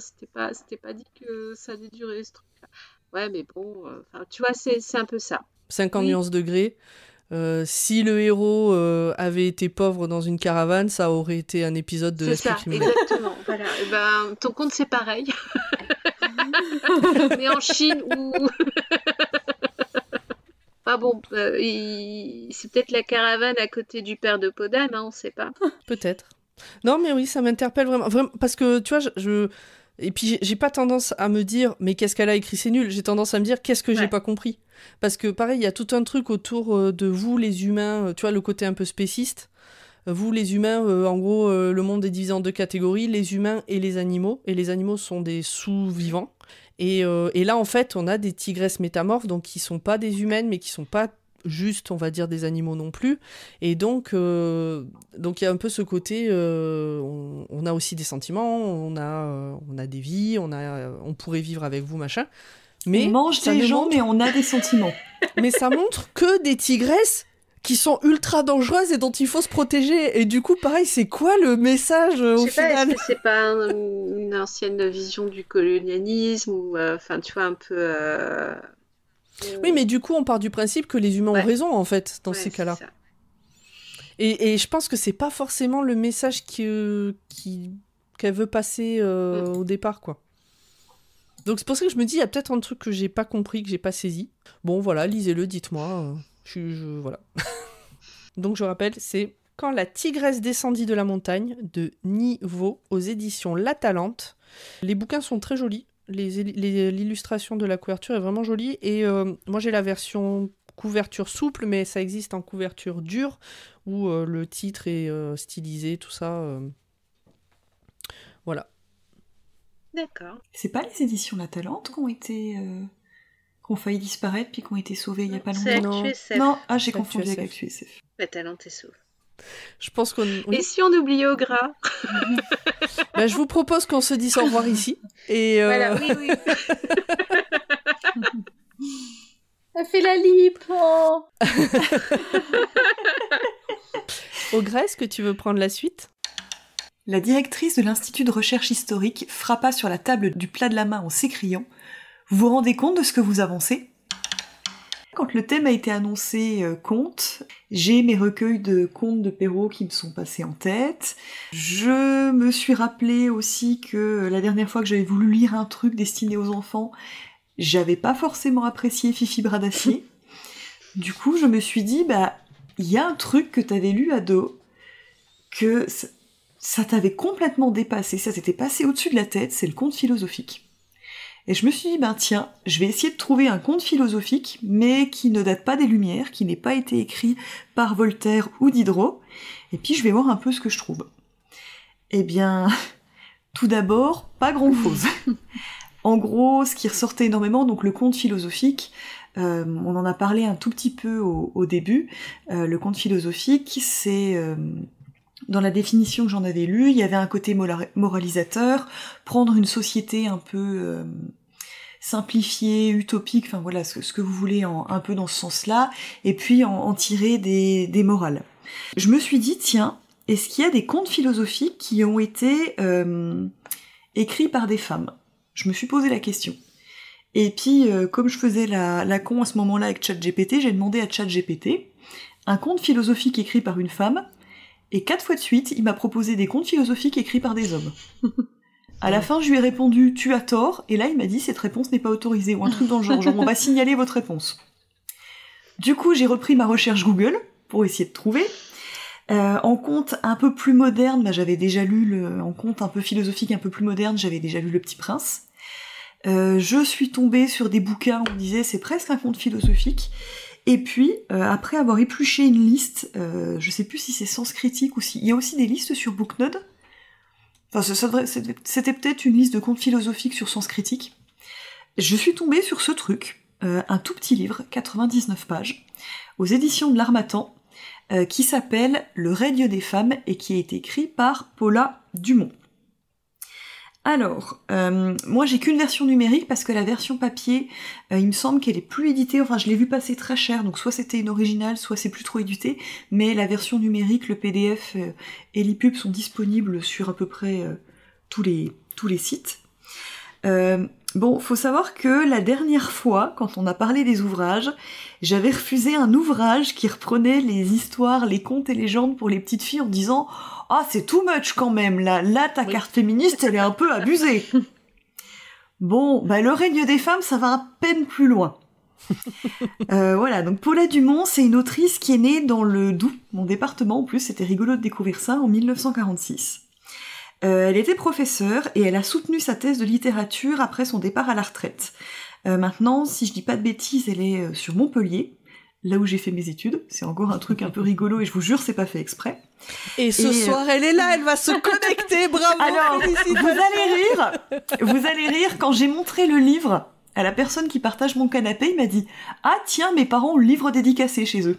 c'était pas c'était pas dit que ça allait durer ce truc-là. Ouais, mais bon, tu vois, c'est un peu ça. 50 nuances degrés. si le héros avait été pauvre dans une caravane, ça aurait été un épisode de. C'est ça, exactement. voilà. Eh ben, ton compte c'est pareil. mais en Chine ou. bon, euh, c'est peut-être la caravane à côté du père de Podane, hein, on ne sait pas. Peut-être. Non, mais oui, ça m'interpelle vraiment. Parce que, tu vois, je... Et puis, j'ai pas tendance à me dire, mais qu'est-ce qu'elle a écrit, c'est nul. J'ai tendance à me dire, qu'est-ce que j'ai pas compris. Parce que, pareil, il y a tout un truc autour euh, de vous, les humains, euh, tu vois, le côté un peu spéciste. Vous, les humains, en gros, le monde est divisé en deux catégories, les humains et les animaux. Et les animaux sont des sous-vivants. Euh, et, là, en fait, on a des tigresses métamorphes, donc qui sont pas des humaines, mais qui sont pas juste, on va dire, des animaux non plus. Et donc, euh, donc il y a un peu ce côté, euh, on, a aussi des sentiments, on a, on a des vies, on, a, on pourrait vivre avec vous, machin. Mais on mange des gens, mais on a des sentiments. mais ça montre que des tigresses qui sont ultra dangereuses et dont il faut se protéger. Et du coup, pareil, c'est quoi le message au final C'est pas ancienne vision du colonialisme, ou euh, enfin, tu vois, un peu. Euh, oui, mais du coup, on part du principe que les humains ont raison, en fait, dans ces cas-là. Et, je pense que c'est pas forcément le message qu'elle euh, qui, qu'elle veut passer mm. au départ, quoi. Donc c'est pour ça que je me dis, il y a peut-être un truc que j'ai pas compris, que j'ai pas saisi. Bon, voilà, lisez-le, dites-moi. voilà. Donc je rappelle, c'est quand la tigresse descendit de la montagne de Niveau aux éditions La Talente. Les bouquins sont très jolis. L'illustration de la couverture est vraiment jolie. Et euh, moi, j'ai la version couverture souple, mais ça existe en couverture dure, où euh, le titre est euh, stylisé, tout ça. Voilà. D'accord. C'est pas les éditions La Talente qui ont été. qui ont failli disparaître puis qui ont été sauvées il n'y a pas longtemps. Non, non. ah, j'ai confondu avec QSF. La Talente est sauve. Je pense qu'on. Et si on oubliait au gras bah, Je vous propose qu'on se dise au revoir ici. Euh, voilà, oui, oui. Elle fait la lip Au gras, est-ce que tu veux prendre la suite La directrice de l'Institut de recherche historique frappa sur la table du plat de la main en s'écriant Vous vous rendez compte de ce que vous avancez quand le thème a été annoncé euh, conte, j'ai mes recueils de contes de Perrault qui me sont passés en tête. Je me suis rappelé aussi que la dernière fois que j'avais voulu lire un truc destiné aux enfants, j'avais pas forcément apprécié Fifi Bradacier. du coup, je me suis dit, bah, il y a un truc que t'avais lu à dos, que ça t'avait complètement dépassé, ça s'était passé au-dessus de la tête, c'est le conte philosophique. Et je me suis dit, ben tiens, je vais essayer de trouver un conte philosophique, mais qui ne date pas des Lumières, qui n'ait pas été écrit par Voltaire ou Diderot, et puis je vais voir un peu ce que je trouve. Eh bien, tout d'abord, pas grand-chose. en gros, ce qui ressortait énormément, donc le conte philosophique, euh, on en a parlé un tout petit peu au, début, euh, le conte philosophique, c'est... Euh, dans la définition que j'en avais lue, il y avait un côté moralisateur, prendre une société un peu euh, simplifiée, utopique, enfin voilà, ce, que vous voulez un peu dans ce sens-là, et puis en, tirer des, morales. Je me suis dit, tiens, est-ce qu'il y a des contes philosophiques qui ont été euh, écrits par des femmes Je me suis posé la question. Et puis, euh, comme je faisais la, la con à ce moment-là avec ChatGPT, j'ai demandé à ChatGPT un conte philosophique écrit par une femme et quatre fois de suite, il m'a proposé des contes philosophiques écrits par des hommes. À la fin, je lui ai répondu tu as tort, et là il m'a dit cette réponse n'est pas autorisée ou un truc dans le genre, on va signaler votre réponse. Du coup, j'ai repris ma recherche Google pour essayer de trouver. Euh, en conte un peu plus moderne, bah, j'avais déjà lu le, conte un peu philosophique, un peu plus moderne, j'avais déjà lu Le Petit Prince. Euh, je suis tombée sur des bouquins où on disait c'est presque un conte philosophique. Et puis, euh, après avoir épluché une liste, je euh, je sais plus si c'est Sens Critique ou si... Il y a aussi des listes sur Booknode. Enfin, c'était peut-être une liste de contes philosophiques sur Sens Critique. Je suis tombée sur ce truc, euh, un tout petit livre, 99 pages, aux éditions de l'Armatan, qui s'appelle Le règne des femmes et qui a été écrit par Paula Dumont. Alors, euh, moi j'ai qu'une version numérique parce que la version papier, euh, il me semble qu'elle est plus éditée, enfin je l'ai vu passer très cher, donc soit c'était une originale, soit c'est plus trop édité, mais la version numérique, le PDF euh, et et l'EPUB sont disponibles sur à peu près tous, les, tous les sites. bon, faut savoir que la dernière fois, quand on a parlé des ouvrages, j'avais refusé un ouvrage qui reprenait les histoires, les contes et légendes pour les petites filles en disant ah c'est too much quand même, là, ta carte féministe elle est un peu abusée. bon, bah, le règne des femmes ça va à peine plus loin. Euh, voilà, donc Paula Dumont, c'est une autrice qui est née dans le Doubs, mon département en plus, c'était rigolo de découvrir ça, en 1946. Euh, elle était professeure et elle a soutenu sa thèse de littérature après son départ à la retraite. Euh, maintenant, si je dis pas de bêtises, elle est sur Montpellier là où j'ai fait mes études. C'est encore un truc un peu rigolo et je vous jure, c'est pas fait exprès. Et ce euh, soir, elle est là, elle va se connecter, bravo. Alors, vous allez rire, vous allez rire quand j'ai montré le livre à la personne qui partage mon canapé, il m'a dit "Ah tiens, mes parents ont le livre dédicacé chez eux."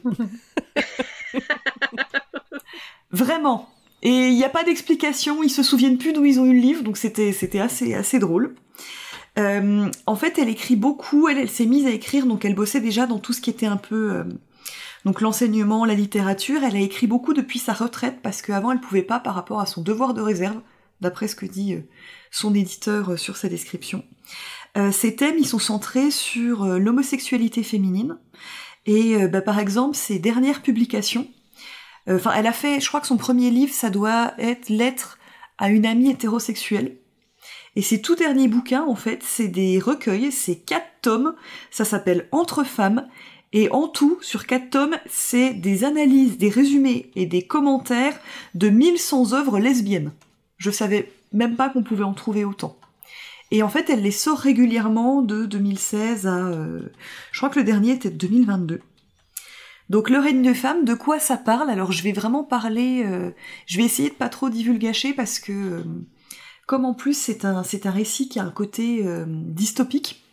Vraiment. Et il n'y a pas d'explication, ils se souviennent plus d'où ils ont eu le livre, donc c'était assez assez drôle. Euh, en fait, elle écrit beaucoup, elle, s'est mise à écrire, donc elle bossait déjà dans tout ce qui était un peu... Euh, donc l'enseignement, la littérature, elle a écrit beaucoup depuis sa retraite, parce qu'avant, elle pouvait pas par rapport à son devoir de réserve, d'après ce que dit euh, son éditeur sur sa description. Euh, thèmes, ils sont centrés sur l'homosexualité féminine, et bah, par exemple, ses dernières publications, enfin, elle a fait, je crois que son premier livre, ça doit être Lettre à une amie hétérosexuelle, et ces tout derniers bouquins, en fait, c'est des recueils, c'est quatre tomes, ça s'appelle Entre femmes, et en tout, sur quatre tomes, c'est des analyses, des résumés et des commentaires de 1100 œuvres lesbiennes. Je savais même pas qu'on pouvait en trouver autant. Et en fait, elle les sort régulièrement de 2016 à... Euh, je crois que le dernier était de 2022. Donc le règne de femmes, de quoi ça parle Alors je vais vraiment parler... Euh, je vais essayer de pas trop divulgacher parce que... Euh, comme en plus c'est un, c'est un récit qui a un côté euh, dystopique,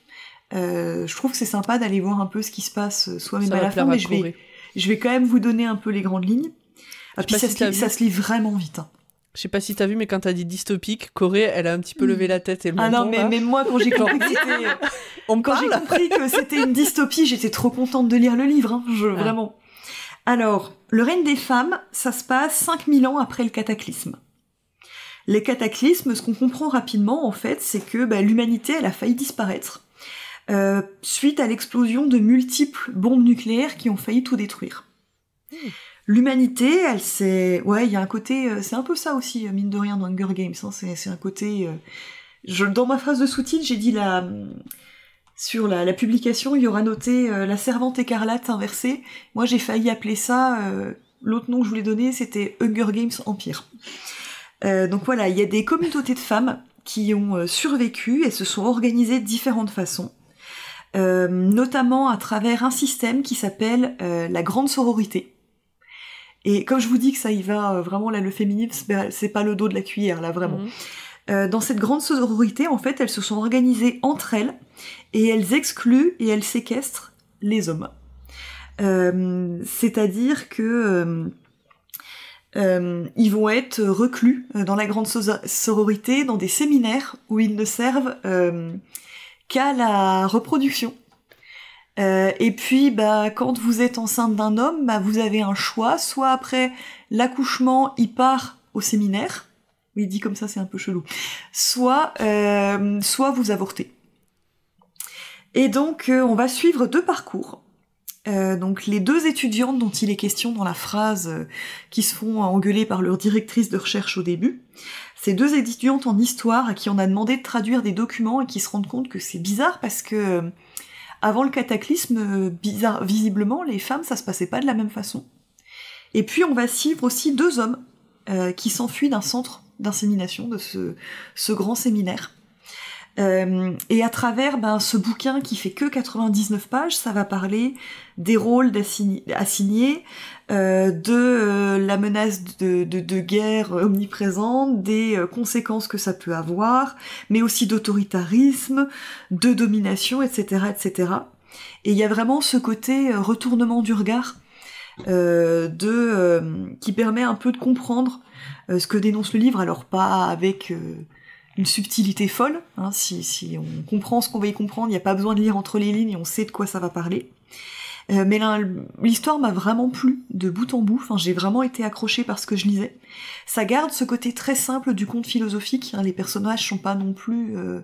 euh, je trouve que c'est sympa d'aller voir un peu ce qui se passe, euh, soit même à la fin, mais je vais, je vais quand même vous donner un peu les grandes lignes. Ah, ça, se lit, vraiment vite. Hein. Je sais pas si tu as vu, mais quand tu as dit dystopique, Corée, elle a un petit peu levé hmm. la tête et le Ah non, mais moi, quand j'ai compris, que c'était, une dystopie, j'étais trop contente de lire le livre, hein, ah. vraiment. Alors, le règne des femmes, ça se passe 5000 ans après le cataclysme les cataclysmes, ce qu'on comprend rapidement en fait, c'est que bah, l'humanité elle a failli disparaître euh, suite à l'explosion de multiples bombes nucléaires qui ont failli tout détruire. Hmm. L'humanité, elle s'est, ouais, il y a un côté, euh, c'est un peu ça aussi euh, mine de rien dans Hunger Games, hein, c'est un côté. Je, dans ma phrase de sous-titre, j'ai dit la sur la, publication, il y aura noté la servante écarlate inversée. Moi, j'ai failli appeler ça. L'autre nom que je voulais donner, c'était Hunger Games Empire. Euh, donc voilà, il y a des communautés de femmes qui ont euh, survécu et se sont organisées de différentes façons. Euh, notamment à travers un système qui s'appelle la grande sororité. Et comme je vous dis que ça y va vraiment là, le féminisme, c'est pas le dos de la cuillère là vraiment. Mhm. dans cette grande sororité, en fait, elles se sont organisées entre elles et elles excluent et elles séquestrent les hommes. C'est-à-dire que euh, ils vont être reclus euh, dans la grande sororité, dans des séminaires où ils ne servent euh, qu'à la reproduction. Euh, et puis, bah, quand vous êtes enceinte d'un homme, bah, vous avez un choix. Soit après l'accouchement, il part au séminaire. Il dit comme ça, c'est un peu chelou. Soit, soit vous avortez. Et donc, on va suivre deux parcours. Euh, donc les deux étudiantes dont il est question dans la phrase euh, qui se font engueuler par leur directrice de recherche au début, ces deux étudiantes en histoire à qui on a demandé de traduire des documents et qui se rendent compte que c'est bizarre parce que euh, avant le cataclysme, bizarre, visiblement les femmes ça se passait pas de la même façon. Et puis on va suivre aussi deux hommes qui s'enfuient d'un centre d'insémination de ce grand séminaire euh, et à travers ben, ce bouquin qui fait que 99 pages, ça va parler des rôles assignés, euh, de euh, la menace de, guerre omniprésente, des conséquences que ça peut avoir, mais aussi d'autoritarisme, de domination, etc., etc. Et il y a vraiment ce côté retournement du regard de, qui permet un peu de comprendre ce que dénonce le livre, alors pas avec une subtilité folle. Hein, si, si, on comprend ce qu'on va y comprendre, il n'y a pas besoin de lire entre les lignes, et on sait de quoi ça va parler. Euh, mais l'histoire m'a vraiment plu de bout en bout. Enfin, j'ai vraiment été accrochée par ce que je lisais. Ça garde ce côté très simple du conte philosophique. Hein, les personnages sont pas non plus euh,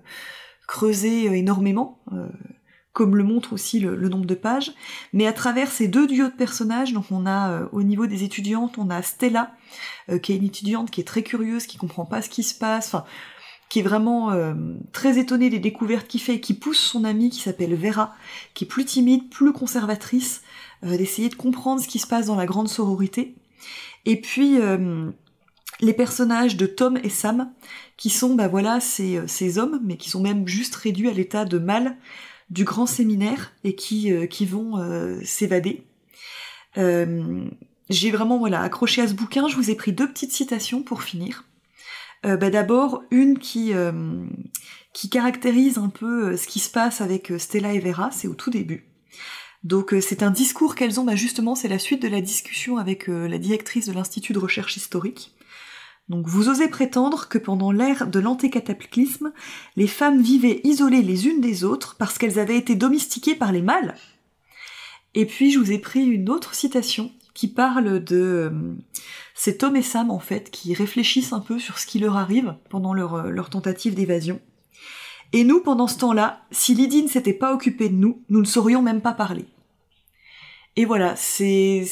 creusés euh, énormément. comme le montre aussi le, nombre de pages. Mais à travers ces deux duos de personnages, donc on a au niveau des étudiantes, on a Stella, qui est une étudiante qui est très curieuse, qui comprend pas ce qui se passe. Enfin, qui est vraiment euh, très étonnée des découvertes qu'il fait, qui pousse son amie qui s'appelle Vera, qui est plus timide, plus conservatrice, euh, d'essayer de comprendre ce qui se passe dans la grande sororité. Et puis euh, les personnages de Tom et Sam, qui sont bah voilà ces, ces hommes, mais qui sont même juste réduits à l'état de mal du grand séminaire et qui, qui vont s'évader. J'ai vraiment voilà accroché à ce bouquin, je vous ai pris deux petites citations pour finir. Euh, bah, d'abord, une euh, qui, caractérise un peu euh, ce qui se passe avec Stella et Vera, c'est au tout début. Donc c'est un discours qu'elles ont, bah, justement c'est la suite de la discussion avec la directrice de l'Institut de recherche historique. Donc vous osez prétendre que pendant l'ère de l'antécataclysme, les femmes vivaient isolées les unes des autres parce qu'elles avaient été domestiquées par les mâles Et puis je vous ai pris une autre citation qui parle de, c'est Tom et Sam en fait qui réfléchissent un peu sur ce qui leur arrive pendant euh, leur, tentative d'évasion. Et nous, pendant ce temps-là, si Lydie ne s'était pas occupée de nous, nous ne saurions même pas parler. Et voilà, c'est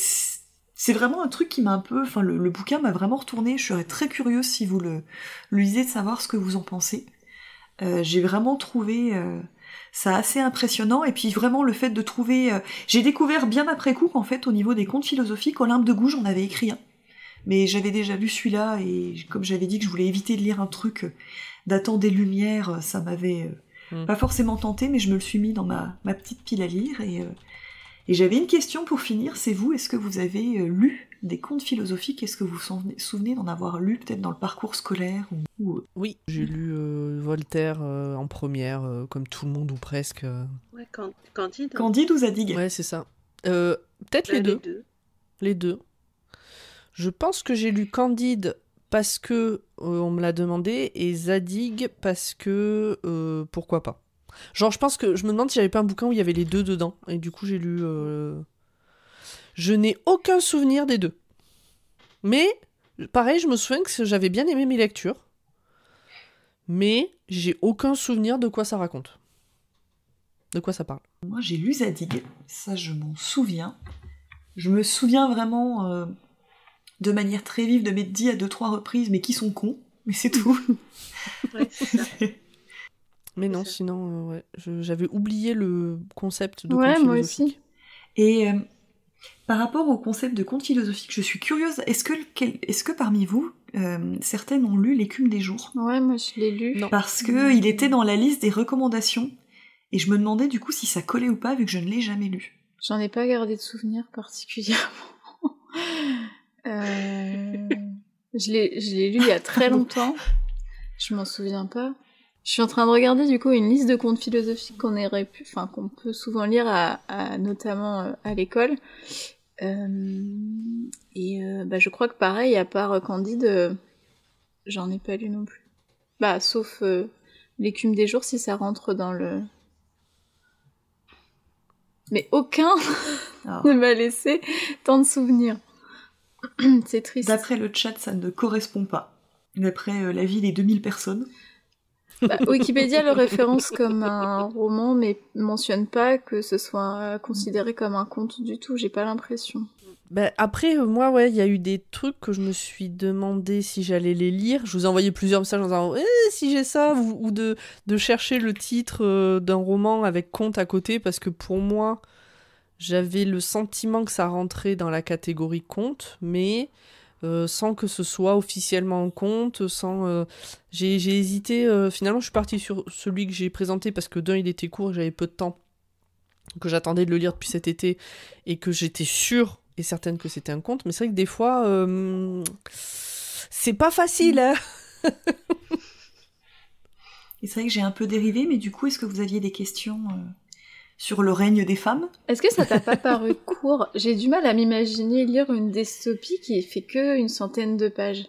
vraiment un truc qui m'a un peu, enfin le, bouquin m'a vraiment retourné. Je serais très curieuse si vous le, lisez de savoir ce que vous en pensez. Euh, j'ai vraiment trouvé euh, ça assez impressionnant. Et puis vraiment le fait de trouver... j'ai découvert bien après coup qu'en fait au niveau des contes philosophiques, Olympe de Gouges en avait écrit un mais j'avais déjà lu celui-là et comme j'avais dit que je voulais éviter de lire un truc euh, datant des Lumières, euh, ça m'avait euh, mm. pas forcément tenté, mais je me le suis mis dans ma, petite pile à lire et, j'avais une question pour finir, c'est vous, est-ce que vous avez lu des contes philosophiques, est-ce que vous vous souvenez d'en avoir lu peut-être dans le parcours scolaire ou... Oui, j'ai lu Voltaire en première, comme tout le monde ou presque. Ouais, Candide. Candide ou Zadig Ouais, c'est ça. peut-être deux. les deux. Les deux. Je pense que j'ai lu Candide parce que euh, on me l'a demandé et Zadig parce que euh, pourquoi pas. Genre je pense que je me demande si j'avais pas un bouquin où il y avait les deux dedans et du coup j'ai lu. Euh, je n'ai aucun souvenir des deux. Mais pareil, je me souviens que j'avais bien aimé mes lectures, mais j'ai aucun souvenir de quoi ça raconte. De quoi ça parle Moi j'ai lu Zadig, ça je m'en souviens. Je me souviens vraiment de manière très vive de m'être dit à deux trois reprises mais qui sont cons mais c'est tout mais non sinon euh, j'avais oublié le concept de ouais, conte et euh, par rapport au concept de conte philosophique je suis curieuse est-ce que est-ce que parmi vous euh, certaines ont lu l'écume des jours ouais moi je l'ai lu parce que il était dans la liste des recommandations et je me demandais du coup si ça collait ou pas vu que je ne l'ai jamais lu j'en ai pas gardé de souvenirs particulièrement euh, je l'ai lu il y a très longtemps. Je m'en souviens pas. Je suis en train de regarder du coup une liste de contes philosophiques qu'on pu... enfin, qu'on peut souvent lire à, notamment euh, à l'école. Euh, et bah, je crois que pareil, à part Candide, j'en ai pas lu non plus. Bah sauf l'écume des jours si ça rentre dans le. Mais aucun ah. ne m'a laissé tant de souvenirs. C'est triste. D'après le chat, ça ne correspond pas. D'après la euh, l'avis des 2000 personnes. Bah, Wikipédia le référence comme un roman, mais mentionne pas que ce soit considéré comme un conte du tout, j'ai pas l'impression. Bah, après, euh, moi, ouais, il y a eu des trucs que je me suis demandé si j'allais les lire. Je vous ai envoyé plusieurs messages en disant eh, si j'ai ça, ou, de, de, chercher le titre euh, d'un roman avec conte à côté, parce que pour moi, j'avais le sentiment que ça rentrait dans la catégorie conte, mais euh, sans que ce soit officiellement un compte, sans. Euh, j'ai hésité. Euh, finalement, je suis partie sur celui que j'ai présenté parce que d'un, il était court, j'avais peu de temps, que j'attendais de le lire depuis cet été et que j'étais sûre et certaine que c'était un conte. Mais c'est vrai que des fois, c'est pas facile. Hein. et c'est vrai que j'ai un peu dérivé, mais du coup, est-ce que vous aviez des questions sur le règne des femmes. Est-ce que ça t'a pas paru court J'ai du mal à m'imaginer lire une dystopie qui fait que une centaine de pages.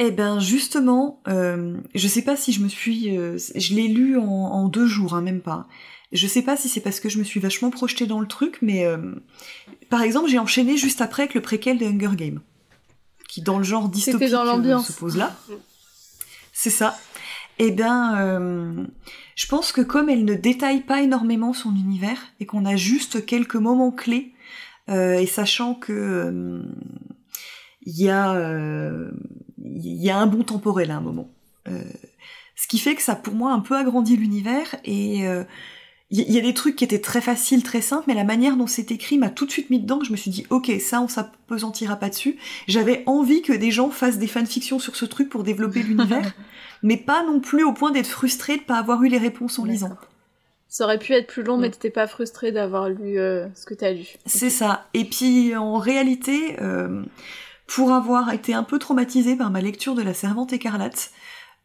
Eh ben justement, euh, je sais pas si je me suis, euh, je l'ai lu en, deux jours, hein, même pas. Je sais pas si c'est parce que je me suis vachement projetée dans le truc, mais euh, par exemple, j'ai enchaîné juste après avec le préquel de Hunger Games, qui dans le genre dystopique dans se pose là. C'est ça eh ben, euh, je pense que comme elle ne détaille pas énormément son univers et qu'on a juste quelques moments clés, euh, et sachant que il euh, y a il y a un bon temporel à un moment, ce qui fait que ça pour moi un peu agrandit l'univers et il y, a des trucs qui étaient très faciles, très simples, mais la manière dont c'est écrit m'a tout de suite mis dedans. Que je me suis dit, ok, ça, on s'appesantira pas dessus. J'avais envie que des gens fassent des fanfictions sur ce truc pour développer l'univers, mais pas non plus au point d'être frustré de pas avoir eu les réponses en lisant. Ça aurait pu être plus long, mais mm. t'étais pas frustré d'avoir lu euh, ce que t'as lu. C'est ça. Et puis, en réalité, euh, pour avoir été un peu traumatisé par ma lecture de La Servante écarlate,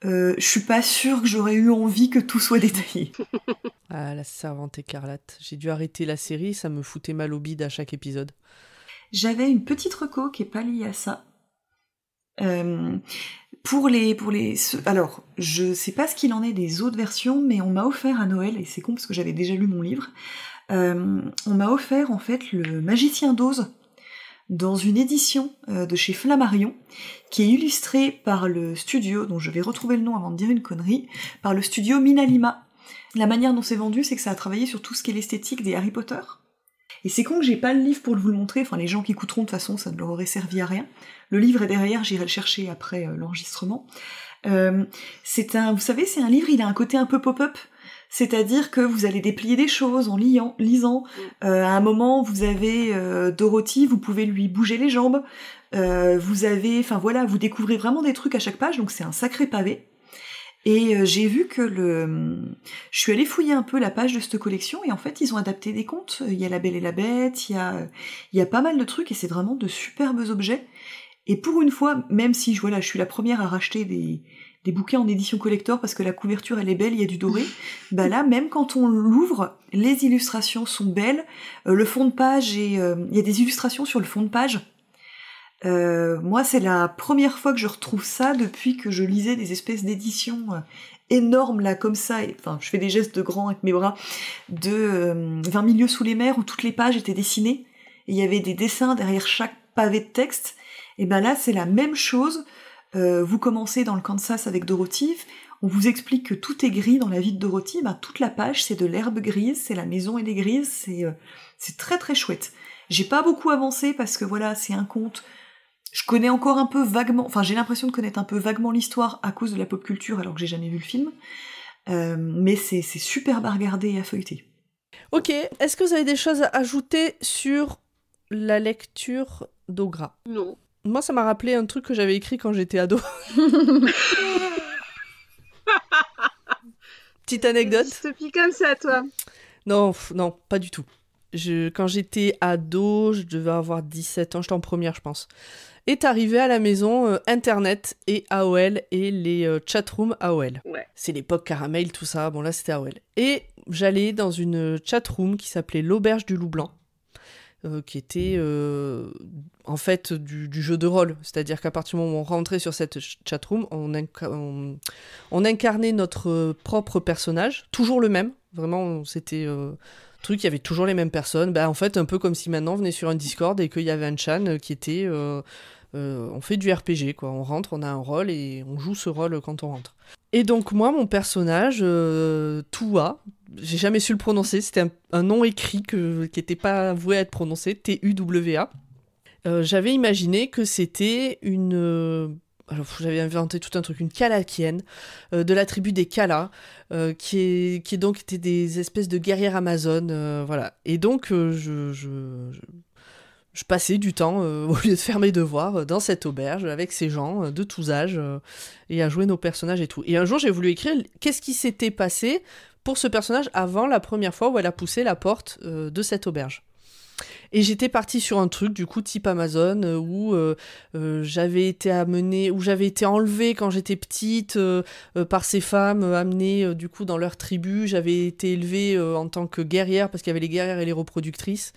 euh, je suis pas sûre que j'aurais eu envie que tout soit détaillé. ah, la servante écarlate. J'ai dû arrêter la série, ça me foutait mal au bide à chaque épisode. J'avais une petite reco qui est pas liée à ça. Euh, pour les, pour les, alors, je sais pas ce qu'il en est des autres versions, mais on m'a offert à Noël, et c'est con parce que j'avais déjà lu mon livre, euh, on m'a offert en fait le Magicien d'Oz dans une édition euh, de chez Flammarion, qui est illustrée par le studio, dont je vais retrouver le nom avant de dire une connerie, par le studio Minalima. La manière dont c'est vendu, c'est que ça a travaillé sur tout ce qui est l'esthétique des Harry Potter. Et c'est con que j'ai pas le livre pour vous le montrer, enfin les gens qui écouteront de toute façon, ça ne leur aurait servi à rien. Le livre est derrière, j'irai le chercher après euh, l'enregistrement. Euh, c'est un, vous savez, c'est un livre, il a un côté un peu pop-up, c'est-à-dire que vous allez déplier des choses en lisant. Mm. Euh, à un moment, vous avez euh, Dorothy, vous pouvez lui bouger les jambes. Euh, vous avez, enfin voilà, vous découvrez vraiment des trucs à chaque page, donc c'est un sacré pavé. Et j'ai vu que le, je suis allée fouiller un peu la page de cette collection et en fait ils ont adapté des contes. Il y a La Belle et la Bête, il y a, il y a pas mal de trucs et c'est vraiment de superbes objets. Et pour une fois, même si voilà, je suis la première à racheter des, des bouquins en édition collector parce que la couverture elle est belle, il y a du doré. bah là, même quand on l'ouvre, les illustrations sont belles. Euh, le fond de page et euh, il y a des illustrations sur le fond de page. Euh, moi, c'est la première fois que je retrouve ça depuis que je lisais des espèces d'éditions énormes là comme ça. enfin, je fais des gestes de grand avec mes bras de 20 milieux sous les mers où toutes les pages étaient dessinées et il y avait des dessins derrière chaque pavé de texte. Et ben là, c'est la même chose euh, vous commencez dans le Kansas avec Dorothy, on vous explique que tout est gris dans la vie de Dorothy, ben, toute la page c'est de l'herbe grise, c'est la maison et les grises, euh, c'est très très chouette. J'ai pas beaucoup avancé parce que voilà, c'est un conte. Je connais encore un peu vaguement, enfin j'ai l'impression de connaître un peu vaguement l'histoire à cause de la pop culture alors que j'ai jamais vu le film. Euh, mais c'est superbe à regarder et à feuilleter. Ok, est-ce que vous avez des choses à ajouter sur la lecture d'Ogra Non. Moi, ça m'a rappelé un truc que j'avais écrit quand j'étais ado. Petite anecdote. Tu te comme ça, toi Non, non, pas du tout. Je, quand j'étais ado, je devais avoir 17 ans, j'étais en première, je pense. Est arrivé à la maison euh, Internet et AOL et les euh, chatrooms AOL. Ouais. C'est l'époque caramel, tout ça. Bon, là, c'était AOL. Et j'allais dans une euh, chatroom qui s'appelait l'Auberge du Loup Blanc. Euh, qui était euh, en fait du, jeu de rôle. C'est-à-dire qu'à partir du moment où on rentrait sur cette chatroom, on, on, incarnait notre propre personnage, toujours le même. Vraiment, c'était un euh, truc, il y avait toujours les mêmes personnes. Bah, en fait, un peu comme si maintenant on venait sur un Discord et qu'il y avait un chan qui était. on fait du RPG, quoi. On rentre, on a un rôle et on joue ce rôle quand on rentre. Et donc moi, mon personnage, Toua, j'ai jamais su le prononcer. C'était un, nom écrit que, qui n'était pas voué à être prononcé, T-U-W-A. Euh, j'avais imaginé que c'était une. Euh, j'avais inventé tout un truc, une Kalakienne, euh, de la tribu des Kala, qui, est, qui est donc étaient des espèces de guerrières amazones. voilà. Et donc, je, je, passais du temps, au lieu de faire mes devoirs, dans cette auberge avec ces gens de tous âges et à jouer nos personnages et tout. Et un jour, j'ai voulu écrire qu'est-ce qui s'était passé pour ce personnage avant la première fois où elle a poussé la porte euh, de cette auberge. Et j'étais partie sur un truc du coup type Amazon euh, où euh, j'avais été amenée, où j'avais été enlevée quand j'étais petite par ces femmes, amenées du coup dans leur tribu. J'avais été élevée en tant que guerrière parce qu'il y avait les guerrières et les reproductrices.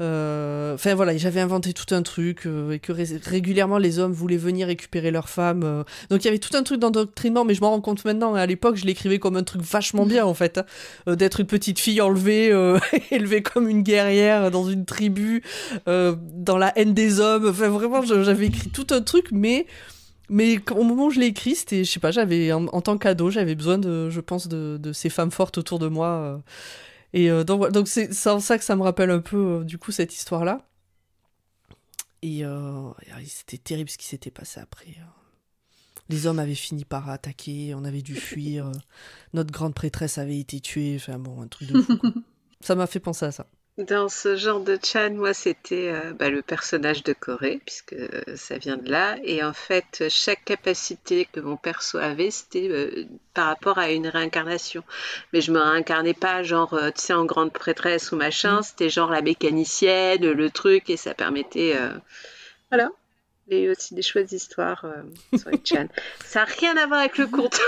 Euh, enfin voilà, j'avais inventé tout un truc euh, et que régulièrement les hommes voulaient venir récupérer leurs femmes. Euh. Donc il y avait tout un truc d'endoctrinement, mais je m'en rends compte maintenant. À l'époque, je l'écrivais comme un truc vachement bien en fait, hein. d'être une petite fille enlevée, élevée comme une guerrière dans une tribu, dans la haine des hommes. Enfin vraiment, j'avais écrit tout un truc, mais mais au moment où je l'ai écrit, c'était, je sais pas, j'avais en, tant qu'ado, j'avais besoin de, je pense, de, ces femmes fortes autour de moi. Et euh, donc, donc c'est en ça que ça me rappelle un peu, euh, du coup, cette histoire-là. Et euh, ah, c'était terrible ce qui s'était passé après. Hein. Les hommes avaient fini par attaquer, on avait dû fuir, notre grande prêtresse avait été tuée, enfin bon, un truc de fou. ça m'a fait penser à ça. Dans ce genre de chan, moi, c'était euh, bah, le personnage de Corée, puisque euh, ça vient de là. Et en fait, chaque capacité que mon perso avait, c'était euh, par rapport à une réincarnation. Mais je me réincarnais pas, genre, tu sais, en grande prêtresse ou machin. Mm. C'était genre la mécanicienne, le truc, et ça permettait. Voilà. Il y a eu aussi des chouettes histoires sur les ça n'a rien à voir avec le conte.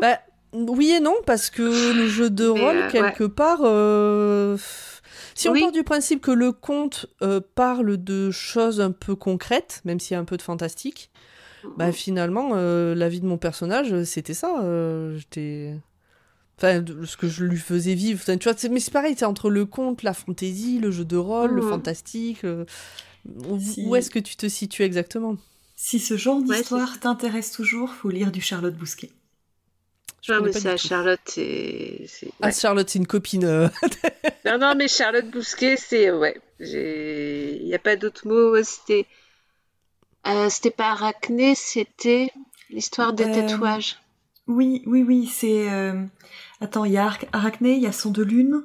Bah, oui et non, parce que le jeu de rôle, quelque part si on part du principe que le conte euh, parle de choses un peu concrètes, même si y un peu de fantastique, bah, mhm. finalement, euh, la vie de mon personnage, euh, c'était ça. j'étais. Enfin, ce que je lui faisais vivre. tu mais c'est pareil, c'est entre le conte, la fantaisie, le jeu de rôle, le mhm. fantastique. Où est-ce que tu te situes exactement Si ce genre d'histoire t'intéresse toujours, faut lire du Charlotte Bousquet. Je ah, mais c'est à Charlotte. Et... Ah, Charlotte, c'est une copine. Euh. non, non, mais Charlotte Bousquet, c'est. Euh, ouais. Il n'y a pas d'autre mot. C'était. Euh, c'était pas arachné, c'était l'histoire des tatouages. Oui, oui, oui. C'est. Attends, il y a arachné, il y a Son de Lune.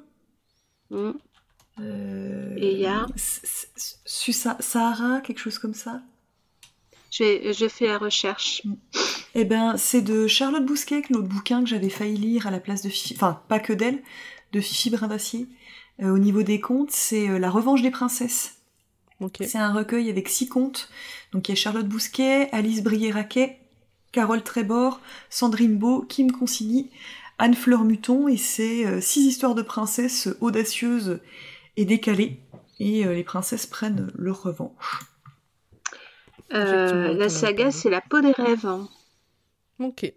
Mm. Et il y a. Sahara, quelque chose comme ça. Je, je fais la recherche. Mm. Eh ben, c'est de Charlotte Bousquet, l'autre bouquin que j'avais failli lire à la place de enfin pas que d'elle, de Fifi Brindacier. Euh, au niveau des contes, c'est euh, La Revanche des princesses. C'est un recueil avec six contes. Donc il y a Charlotte Bousquet, Alice Brier-Raquet, Carole Trébor, Sandrine Beau, Kim Consigny, Anne-Fleur Muton, et c'est euh, six histoires de princesses audacieuses et décalées. Et les princesses prennent leur revanche. la saga, c'est la peau des rêves. Hein. Ok.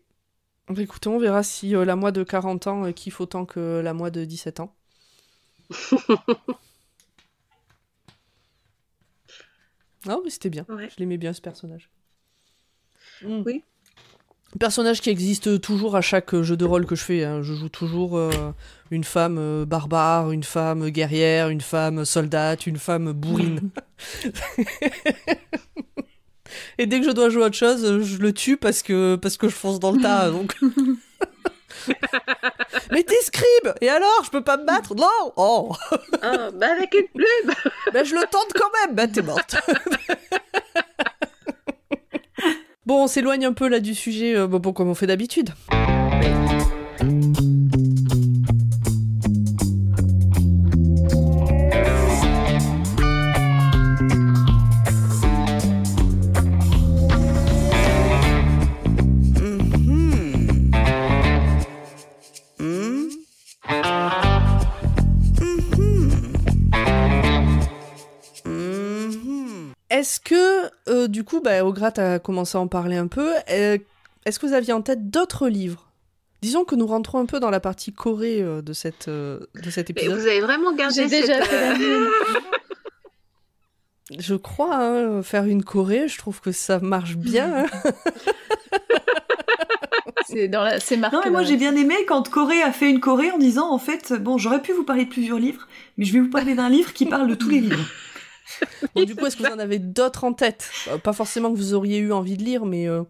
Bah, écoutez, on verra si euh, la moi de 40 ans euh, kiffe autant que la moi de 17 ans. non, mais c'était bien. Je l'aimais bien, ce personnage. Hmm. Oui. Personnage qui existe toujours à chaque jeu de rôle que je fais. Hein. Je joue toujours euh, une femme barbare, une femme guerrière, une femme soldate, une femme bourrine. Et dès que je dois jouer à autre chose, je le tue parce que, parce que je fonce dans le tas. Mais t'es scribe Et alors Je peux pas me battre Non Oh ah, Bah avec une plume Bah je le tente quand même Bah t'es morte Bon, on s'éloigne un peu là du sujet, euh, bon, comme on fait d'habitude. Est-ce que, euh, du coup, bah, Ograt a commencé à en parler un peu. Euh, est-ce que vous aviez en tête d'autres livres Disons que nous rentrons un peu dans la partie Corée euh, de, cette, de cet épisode. vous avez vraiment gardé déjà Je crois, hein, faire une Corée, je trouve que ça marche bien. Hein. c'est dans la... Non, moi, j'ai bien aimé quand Corée a fait une Corée en disant, en fait, bon, j'aurais pu vous parler de plusieurs livres, mais je vais vous parler d'un livre qui parle de tous les livres. du coup, est-ce que vous en avez d'autres en tête euh, Pas forcément que vous auriez eu envie de lire, mais euh,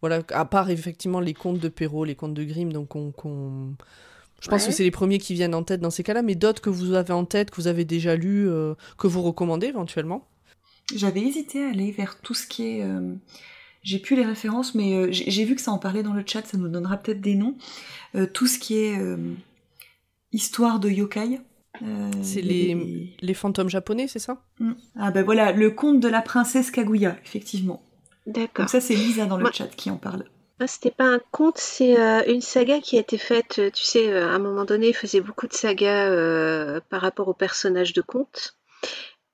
voilà, à part effectivement les contes de Perrault, les contes de Grimm, donc Je pense que c'est les premiers qui viennent en tête dans ces cas-là, mais d'autres que vous avez en tête, que vous avez déjà lu, euh, que vous recommandez éventuellement J'avais hésité à aller vers tout ce qui est. J'ai plus les références, mais j'ai vu que ça en parlait dans le chat, ça nous donnera peut-être des noms. tout ce qui est histoire de yokai. Euh, c'est les, fantômes japonais, c'est ça mm. Ah ben voilà, le conte de la princesse Kaguya, effectivement. D'accord. ça, c'est Lisa dans le chat qui en parle. Ah, c'était pas un conte, c'est euh, une saga qui a été faite, euh, tu sais, à un moment donné, il faisait beaucoup de sagas par rapport aux personnages de conte.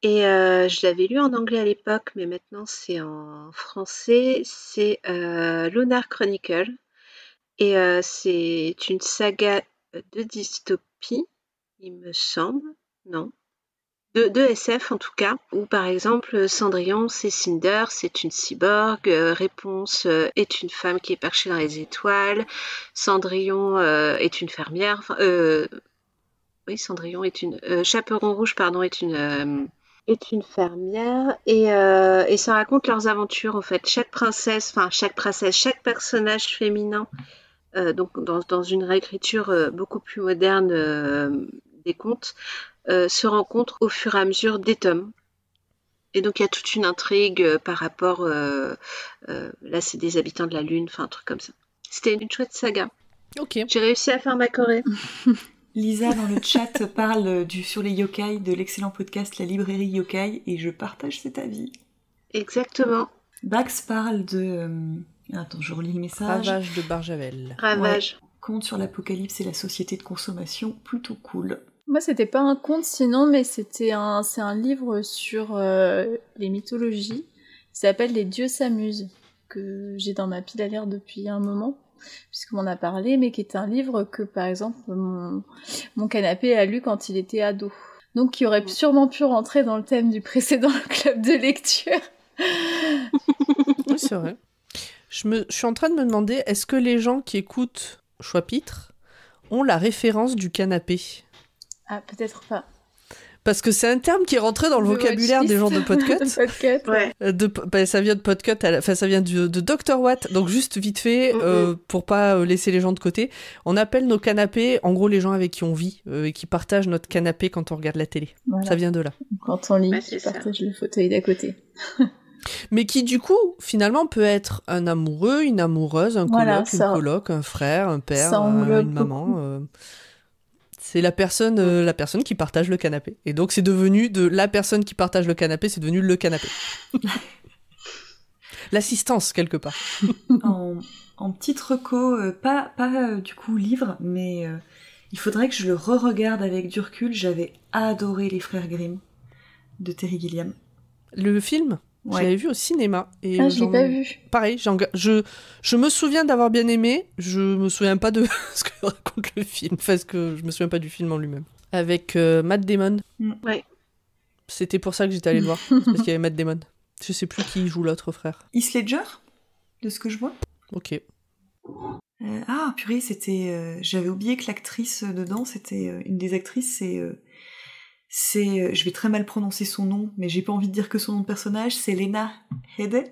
Et je l'avais lu en anglais à l'époque, mais maintenant c'est en français. C'est Lunar Chronicle. Et c'est une saga de dystopie il me semble, non de, SF en tout cas, où par exemple Cendrillon, c'est Cinder, c'est une cyborg, euh, Réponse euh, est une femme qui est perchée dans les étoiles, Cendrillon euh, est une fermière, oui Cendrillon est une, Chaperon Rouge pardon est une est une fermière et, ça raconte leurs aventures en fait. Chaque princesse, enfin chaque princesse, chaque personnage féminin, donc dans, une réécriture beaucoup plus moderne des contes euh, se rencontrent au fur et à mesure des tomes. Et donc il y a toute une intrigue euh, par rapport, euh, là c'est des habitants de la Lune, enfin un truc comme ça. C'était une chouette saga. Ok. J'ai réussi à faire ma Corée. Lisa dans le chat parle du, sur les yokai de l'excellent podcast La Librairie Yokai et je partage cet avis. Exactement. Bax parle de. Attends, je relis le message. Ravage de Barjavel. Ravage. compte sur l'apocalypse et la société de consommation, plutôt cool. Moi, c'était pas un conte sinon, mais c'était un, c'est un livre sur euh, les mythologies. Il s'appelle Les dieux s'amusent, que j'ai dans ma pile à depuis un moment, puisqu'on en a parlé, mais qui est un livre que, par exemple, mon, canapé a lu quand il était ado. Donc, qui aurait sûrement pu rentrer dans le thème du précédent club de lecture. c'est vrai. Je, me, je suis en train de me demander, est-ce que les gens qui écoutent Choix Pitre ont la référence du canapé ah, peut-être pas. Parce que c'est un terme qui est rentré dans le vocabulaire des gens de Podcut. ça vient de Podcut, enfin ça vient de, Dr. Watt. Donc juste vite fait, euh, pour pas euh, laisser les gens de côté, on appelle nos canapés, en gros les gens avec qui on vit euh, et qui partagent notre canapé quand on regarde la télé. Ça vient de là. Quand on lit, partage le fauteuil d'à côté. Mais qui du coup, finalement, peut être un amoureux, une amoureuse, un coloc, ça... coloc, un frère, un père, une maman c'est la personne, euh, la personne qui partage le canapé. Et donc c'est devenu de la personne qui partage le canapé, c'est devenu le canapé. L'assistance quelque part. en, petit petite euh, pas pas euh, du coup livre, mais il faudrait que je le re-regarde avec du recul. J'avais adoré les Frères Grimm de Terry Gilliam. Le film j'avais Je l'avais vu au cinéma. Et ah, euh, je pas vu. Pareil, je, je me souviens d'avoir bien aimé, je me souviens pas de ce que raconte le film, parce que je me souviens pas du film en lui-même. Avec euh, Matt Damon. Mm. Ouais. C'était pour ça que j'étais allée le voir, parce qu'il y avait Matt Damon. Je sais plus qui joue l'autre frère. Heath Ledger De ce que je vois Ok. Euh, ah, purée, c'était. J'avais oublié que l'actrice dedans, c'était une des actrices, c'est c'est, euh, je vais très mal prononcer son nom, mais j'ai pas envie de dire que son nom de personnage, c'est Lena Hede,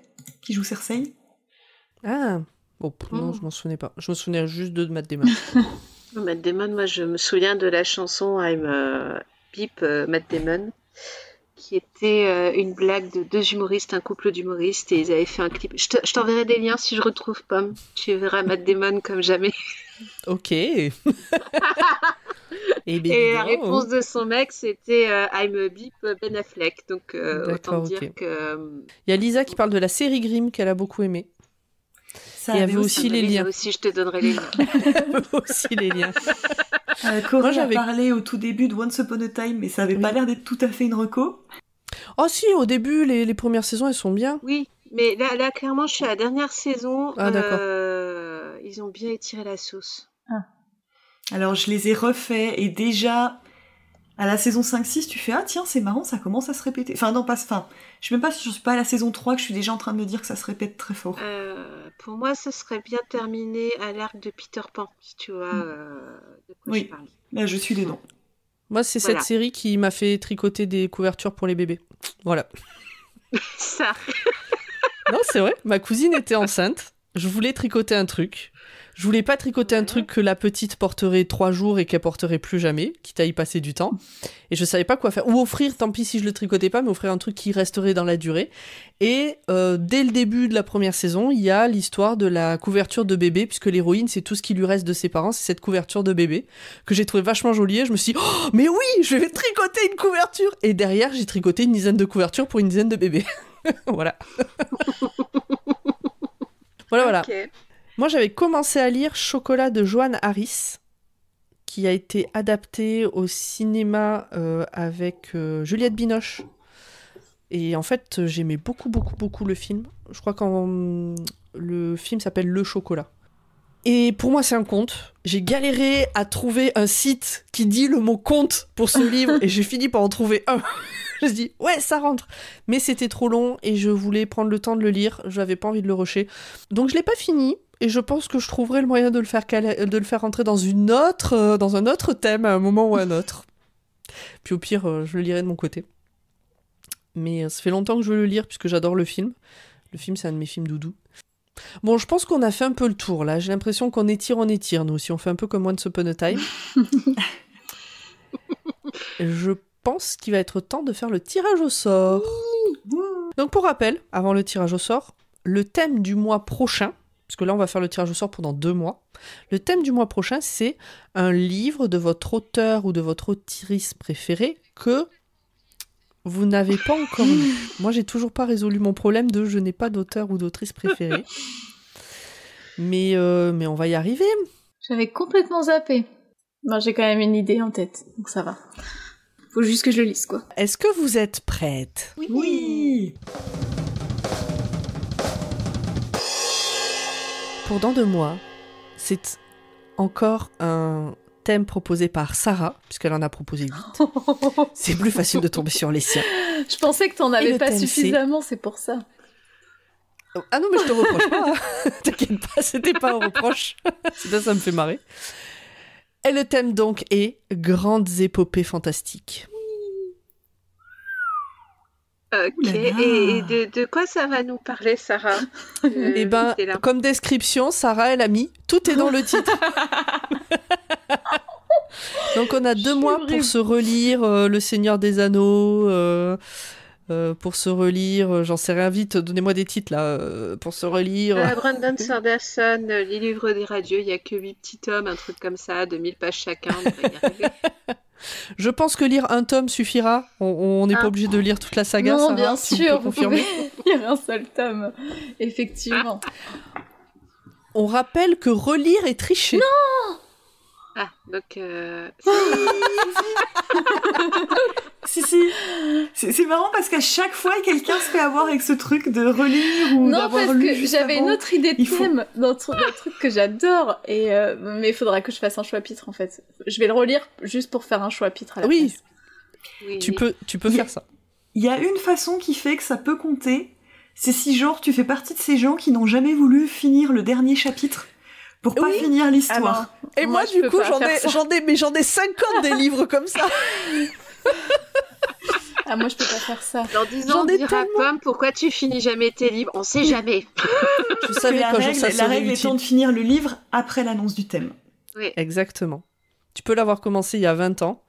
qui joue Cersei. Ah, bon, non, oh. je m'en souvenais pas. Je me souvenais juste de Matt Damon. Matt Damon, moi, je me souviens de la chanson I'm a Beep euh, Matt Damon, qui était euh, une blague de deux humoristes, un couple d'humoristes, et ils avaient fait un clip. Je t'enverrai des liens si je retrouve Pomme. Tu verras Matt Damon comme jamais. Ok. Eh ben, et, la réponse de son mec, c'était euh, I'm a beep euh, Ben Affleck. Donc, euh, autant dire que. Il y a Lisa qui parle de la série Grimm qu'elle a beaucoup aimée. Ça Il y avait aussi, les liens. Aussi, je te donnerai les liens. aussi les liens. Moi, parlé au tout début de Once Upon a Time, mais ça avait pas l'air d'être tout à fait une reco. Oh si, au début, les, les premières saisons, elles sont bien. Oui, mais là, là clairement, je suis à la dernière saison. Ah, d'accord ils ont bien étiré la sauce. Ah. Alors je les ai refaits et déjà à la saison 5-6, tu fais Ah tiens, c'est marrant, ça commence à se répéter. Enfin, non, pas. fin. je sais même pas si je suis pas à la saison 3 que je suis déjà en train de me dire que ça se répète très fort. Euh, pour moi, ça serait bien terminé à l'arc de Peter Pan, si tu vois hmm. euh, de quoi oui. je parle. Bah, je suis dedans. Moi, c'est cette série qui m'a fait tricoter des couvertures pour les bébés. Voilà. ça. non, c'est vrai, ma cousine était enceinte je voulais tricoter un truc. Je voulais pas tricoter un truc que la petite porterait trois jours et qu'elle porterait plus jamais, quitte à y passer du temps. Et je savais pas quoi faire. Ou offrir, tant pis si je le tricotais pas, mais offrir un truc qui resterait dans la durée. Et euh, dès le début de la première saison, il y a l'histoire de la couverture de bébé, puisque l'héroïne, c'est tout ce qui lui reste de ses parents, c'est cette couverture de bébé, que j'ai trouvé vachement jolie. Et je me suis dit, oh, mais oui, je vais tricoter une couverture Et derrière, j'ai tricoté une dizaine de couvertures pour une dizaine de bébés. voilà. Voilà, voilà. Moi, j'avais commencé à lire Chocolat de Joanne Harris, qui a été adapté au cinéma euh, avec euh, Juliette Binoche. Et en fait, j'aimais beaucoup, beaucoup, beaucoup le film. Je crois que le film s'appelle Le Chocolat. Et pour moi, c'est un conte. J'ai galéré à trouver un site qui dit le mot conte pour ce livre et j'ai fini par en trouver un. je me dit ouais, ça rentre. Mais c'était trop long et je voulais prendre le temps de le lire. Je n'avais pas envie de le rusher. Donc je l'ai pas fini. Et je pense que je trouverai le moyen de le faire, de le faire rentrer dans, une autre, euh, dans un autre thème à un moment ou à un autre. Puis au pire, euh, je le lirai de mon côté. Mais euh, ça fait longtemps que je veux le lire puisque j'adore le film. Le film, c'est un de mes films doudou. Bon, je pense qu'on a fait un peu le tour là. J'ai l'impression qu'on étire, on étire, nous, si on fait un peu comme ce Upon de Time. je pense qu'il va être temps de faire le tirage au sort. Donc, pour rappel, avant le tirage au sort, le thème du mois prochain, parce que là, on va faire le tirage au sort pendant deux mois, le thème du mois prochain, c'est un livre de votre auteur ou de votre autrice préféré que vous n'avez pas encore Moi, j'ai toujours pas résolu mon problème de je n'ai pas d'auteur ou d'autrice préférée. mais, euh, mais on va y arriver. J'avais complètement zappé. moi j'ai quand même une idée en tête, donc ça va. Faut juste que je le lise, quoi. Est-ce que vous êtes prête oui. oui Pour dans deux mois, c'est encore un thème proposé par Sarah, puisqu'elle en a proposé 8. c'est plus facile de tomber sur les siens. Je pensais que t'en avais pas suffisamment, c'est pour ça. Ah non, mais je te reproche pas. T'inquiète pas, c'était pas un reproche. ça, ça me fait marrer. Et le thème donc est Grandes épopées fantastiques. Ok, et, de, quoi ça va nous parler, Sarah euh, Eh ben, comme description, Sarah, elle a mis Tout est dans le titre. Donc, on a deux mois pour se relire euh, Le Seigneur des Anneaux, euh, pour se relire, j'en sais rien vite, donnez-moi des titres là, pour se relire. Brandon Sanderson, Les Livres des Radieux, il n'y a que huit petits tomes, un truc comme ça, 2000 pages chacun, on Je pense que lire un tome suffira. On n'est pas ah. obligé de lire toute la saga. Non, bien sûr, vous pouvez lire un seul tome. Effectivement. Ah. On rappelle que relire est tricher. Non ah, donc. Euh, si, si. C'est marrant parce qu'à chaque fois, quelqu'un se fait avoir avec ce truc de relire ou Non, parce que j'avais une autre idée de thème faut... d'un truc que j'adore, et euh, mais il faudra que je fasse un chapitre en fait. Je vais le relire juste pour faire un choix à la oui. Tu peux, tu peux faire ça. Il y a une façon qui fait que ça peut compter, c'est si genre tu fais partie de ces gens qui n'ont jamais voulu finir le dernier chapitre pour finir l'histoire. Ah et moi, du coup, j'en ai, j'en ai, mais j'en ai 50 des livres comme ça. Ah, moi, je peux pas faire ça. Dans 10 ans, pourquoi tu finis jamais tes livres On sait jamais. je savais la, règle, la règle étant de finir le livre après l'annonce du thème. Oui. Exactement. Tu peux l'avoir commencé il y a 20 ans.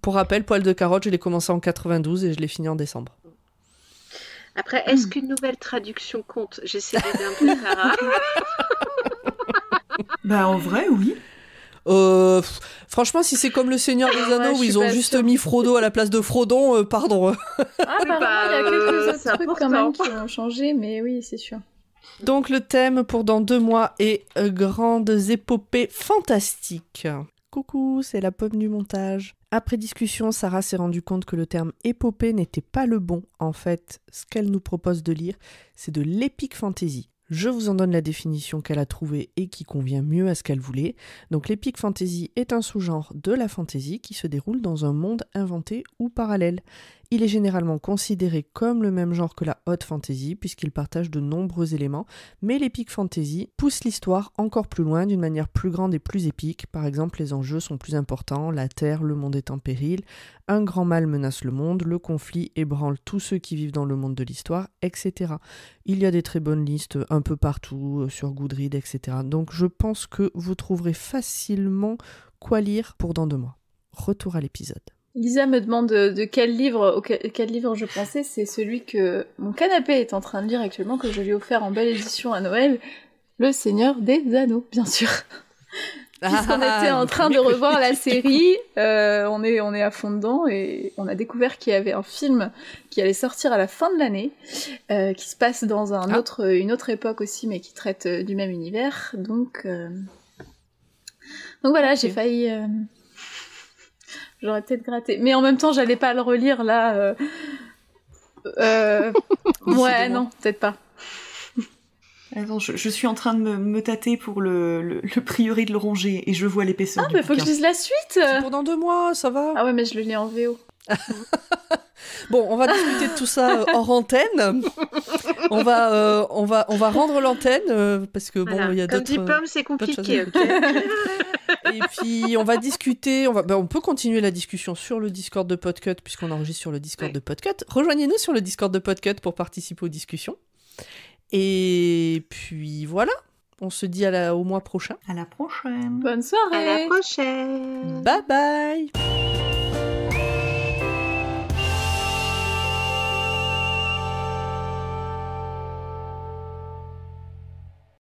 Pour rappel, Poil de carotte, je l'ai commencé en 92 et je l'ai fini en décembre. Après, est-ce hmm. qu'une nouvelle traduction compte J'essaie d'aider un peu Sarah. Bah en vrai, oui. Euh, franchement, si c'est comme le Seigneur des Anneaux où ils ont juste mis Frodo à la place de Frodon, euh, pardon. Ah, ah bah, il y a quelques euh, autres trucs quand même qui ont changé, mais oui, c'est sûr. Donc le thème pour dans deux mois est grandes épopées fantastiques. Coucou, c'est la pomme du montage. Après discussion, Sarah s'est rendue compte que le terme épopée n'était pas le bon. En fait, ce qu'elle nous propose de lire, c'est de l'épique fantasy. Je vous en donne la définition qu'elle a trouvée et qui convient mieux à ce qu'elle voulait. Donc l'epic fantasy est un sous-genre de la fantasy qui se déroule dans un monde inventé ou parallèle. Il est généralement considéré comme le même genre que la haute fantasy puisqu'il partage de nombreux éléments, mais l'épique fantasy pousse l'histoire encore plus loin d'une manière plus grande et plus épique. Par exemple, les enjeux sont plus importants, la terre, le monde est en péril, un grand mal menace le monde, le conflit ébranle tous ceux qui vivent dans le monde de l'histoire, etc. Il y a des très bonnes listes un peu partout euh, sur Goodreads, etc. Donc je pense que vous trouverez facilement quoi lire pour dans deux mois. Retour à l'épisode. Lisa me demande de quel livre, quel livre je pensais. C'est celui que mon canapé est en train de lire actuellement, que je lui ai offert en belle édition à Noël. Le Seigneur des Anneaux, bien sûr. Puisqu'on était en train de revoir la série, euh, on, est, on est à fond dedans et on a découvert qu'il y avait un film qui allait sortir à la fin de l'année, euh, qui se passe dans un ah. autre, une autre époque aussi, mais qui traite euh, du même univers. Donc, Donc voilà, j'ai failli J'aurais peut-être gratté. Mais en même temps, j'allais pas le relire là. Euh, euh, ouais, non, peut-être pas. Attends, ah je, suis en train de me, tâter pour le, le, priori de le ronger et je vois l'épaisseur. Ah, mais faut que je dise la suite C'est pour dans deux mois, ça va Ah ouais, mais je le lis en VO. bon, on va discuter de tout ça euh, hors antenne. On va, euh, on va, on va rendre l'antenne euh, parce que bon, il y a d'autres. Comme c'est compliqué. Et puis on va discuter, on, va, ben, on peut continuer la discussion sur le Discord de Podcut puisqu'on enregistre sur le Discord de Podcut. Rejoignez-nous sur le Discord de Podcut pour participer aux discussions. Et puis voilà. On se dit à au mois prochain. À la prochaine. Bonne soirée. À la prochaine. Bye bye.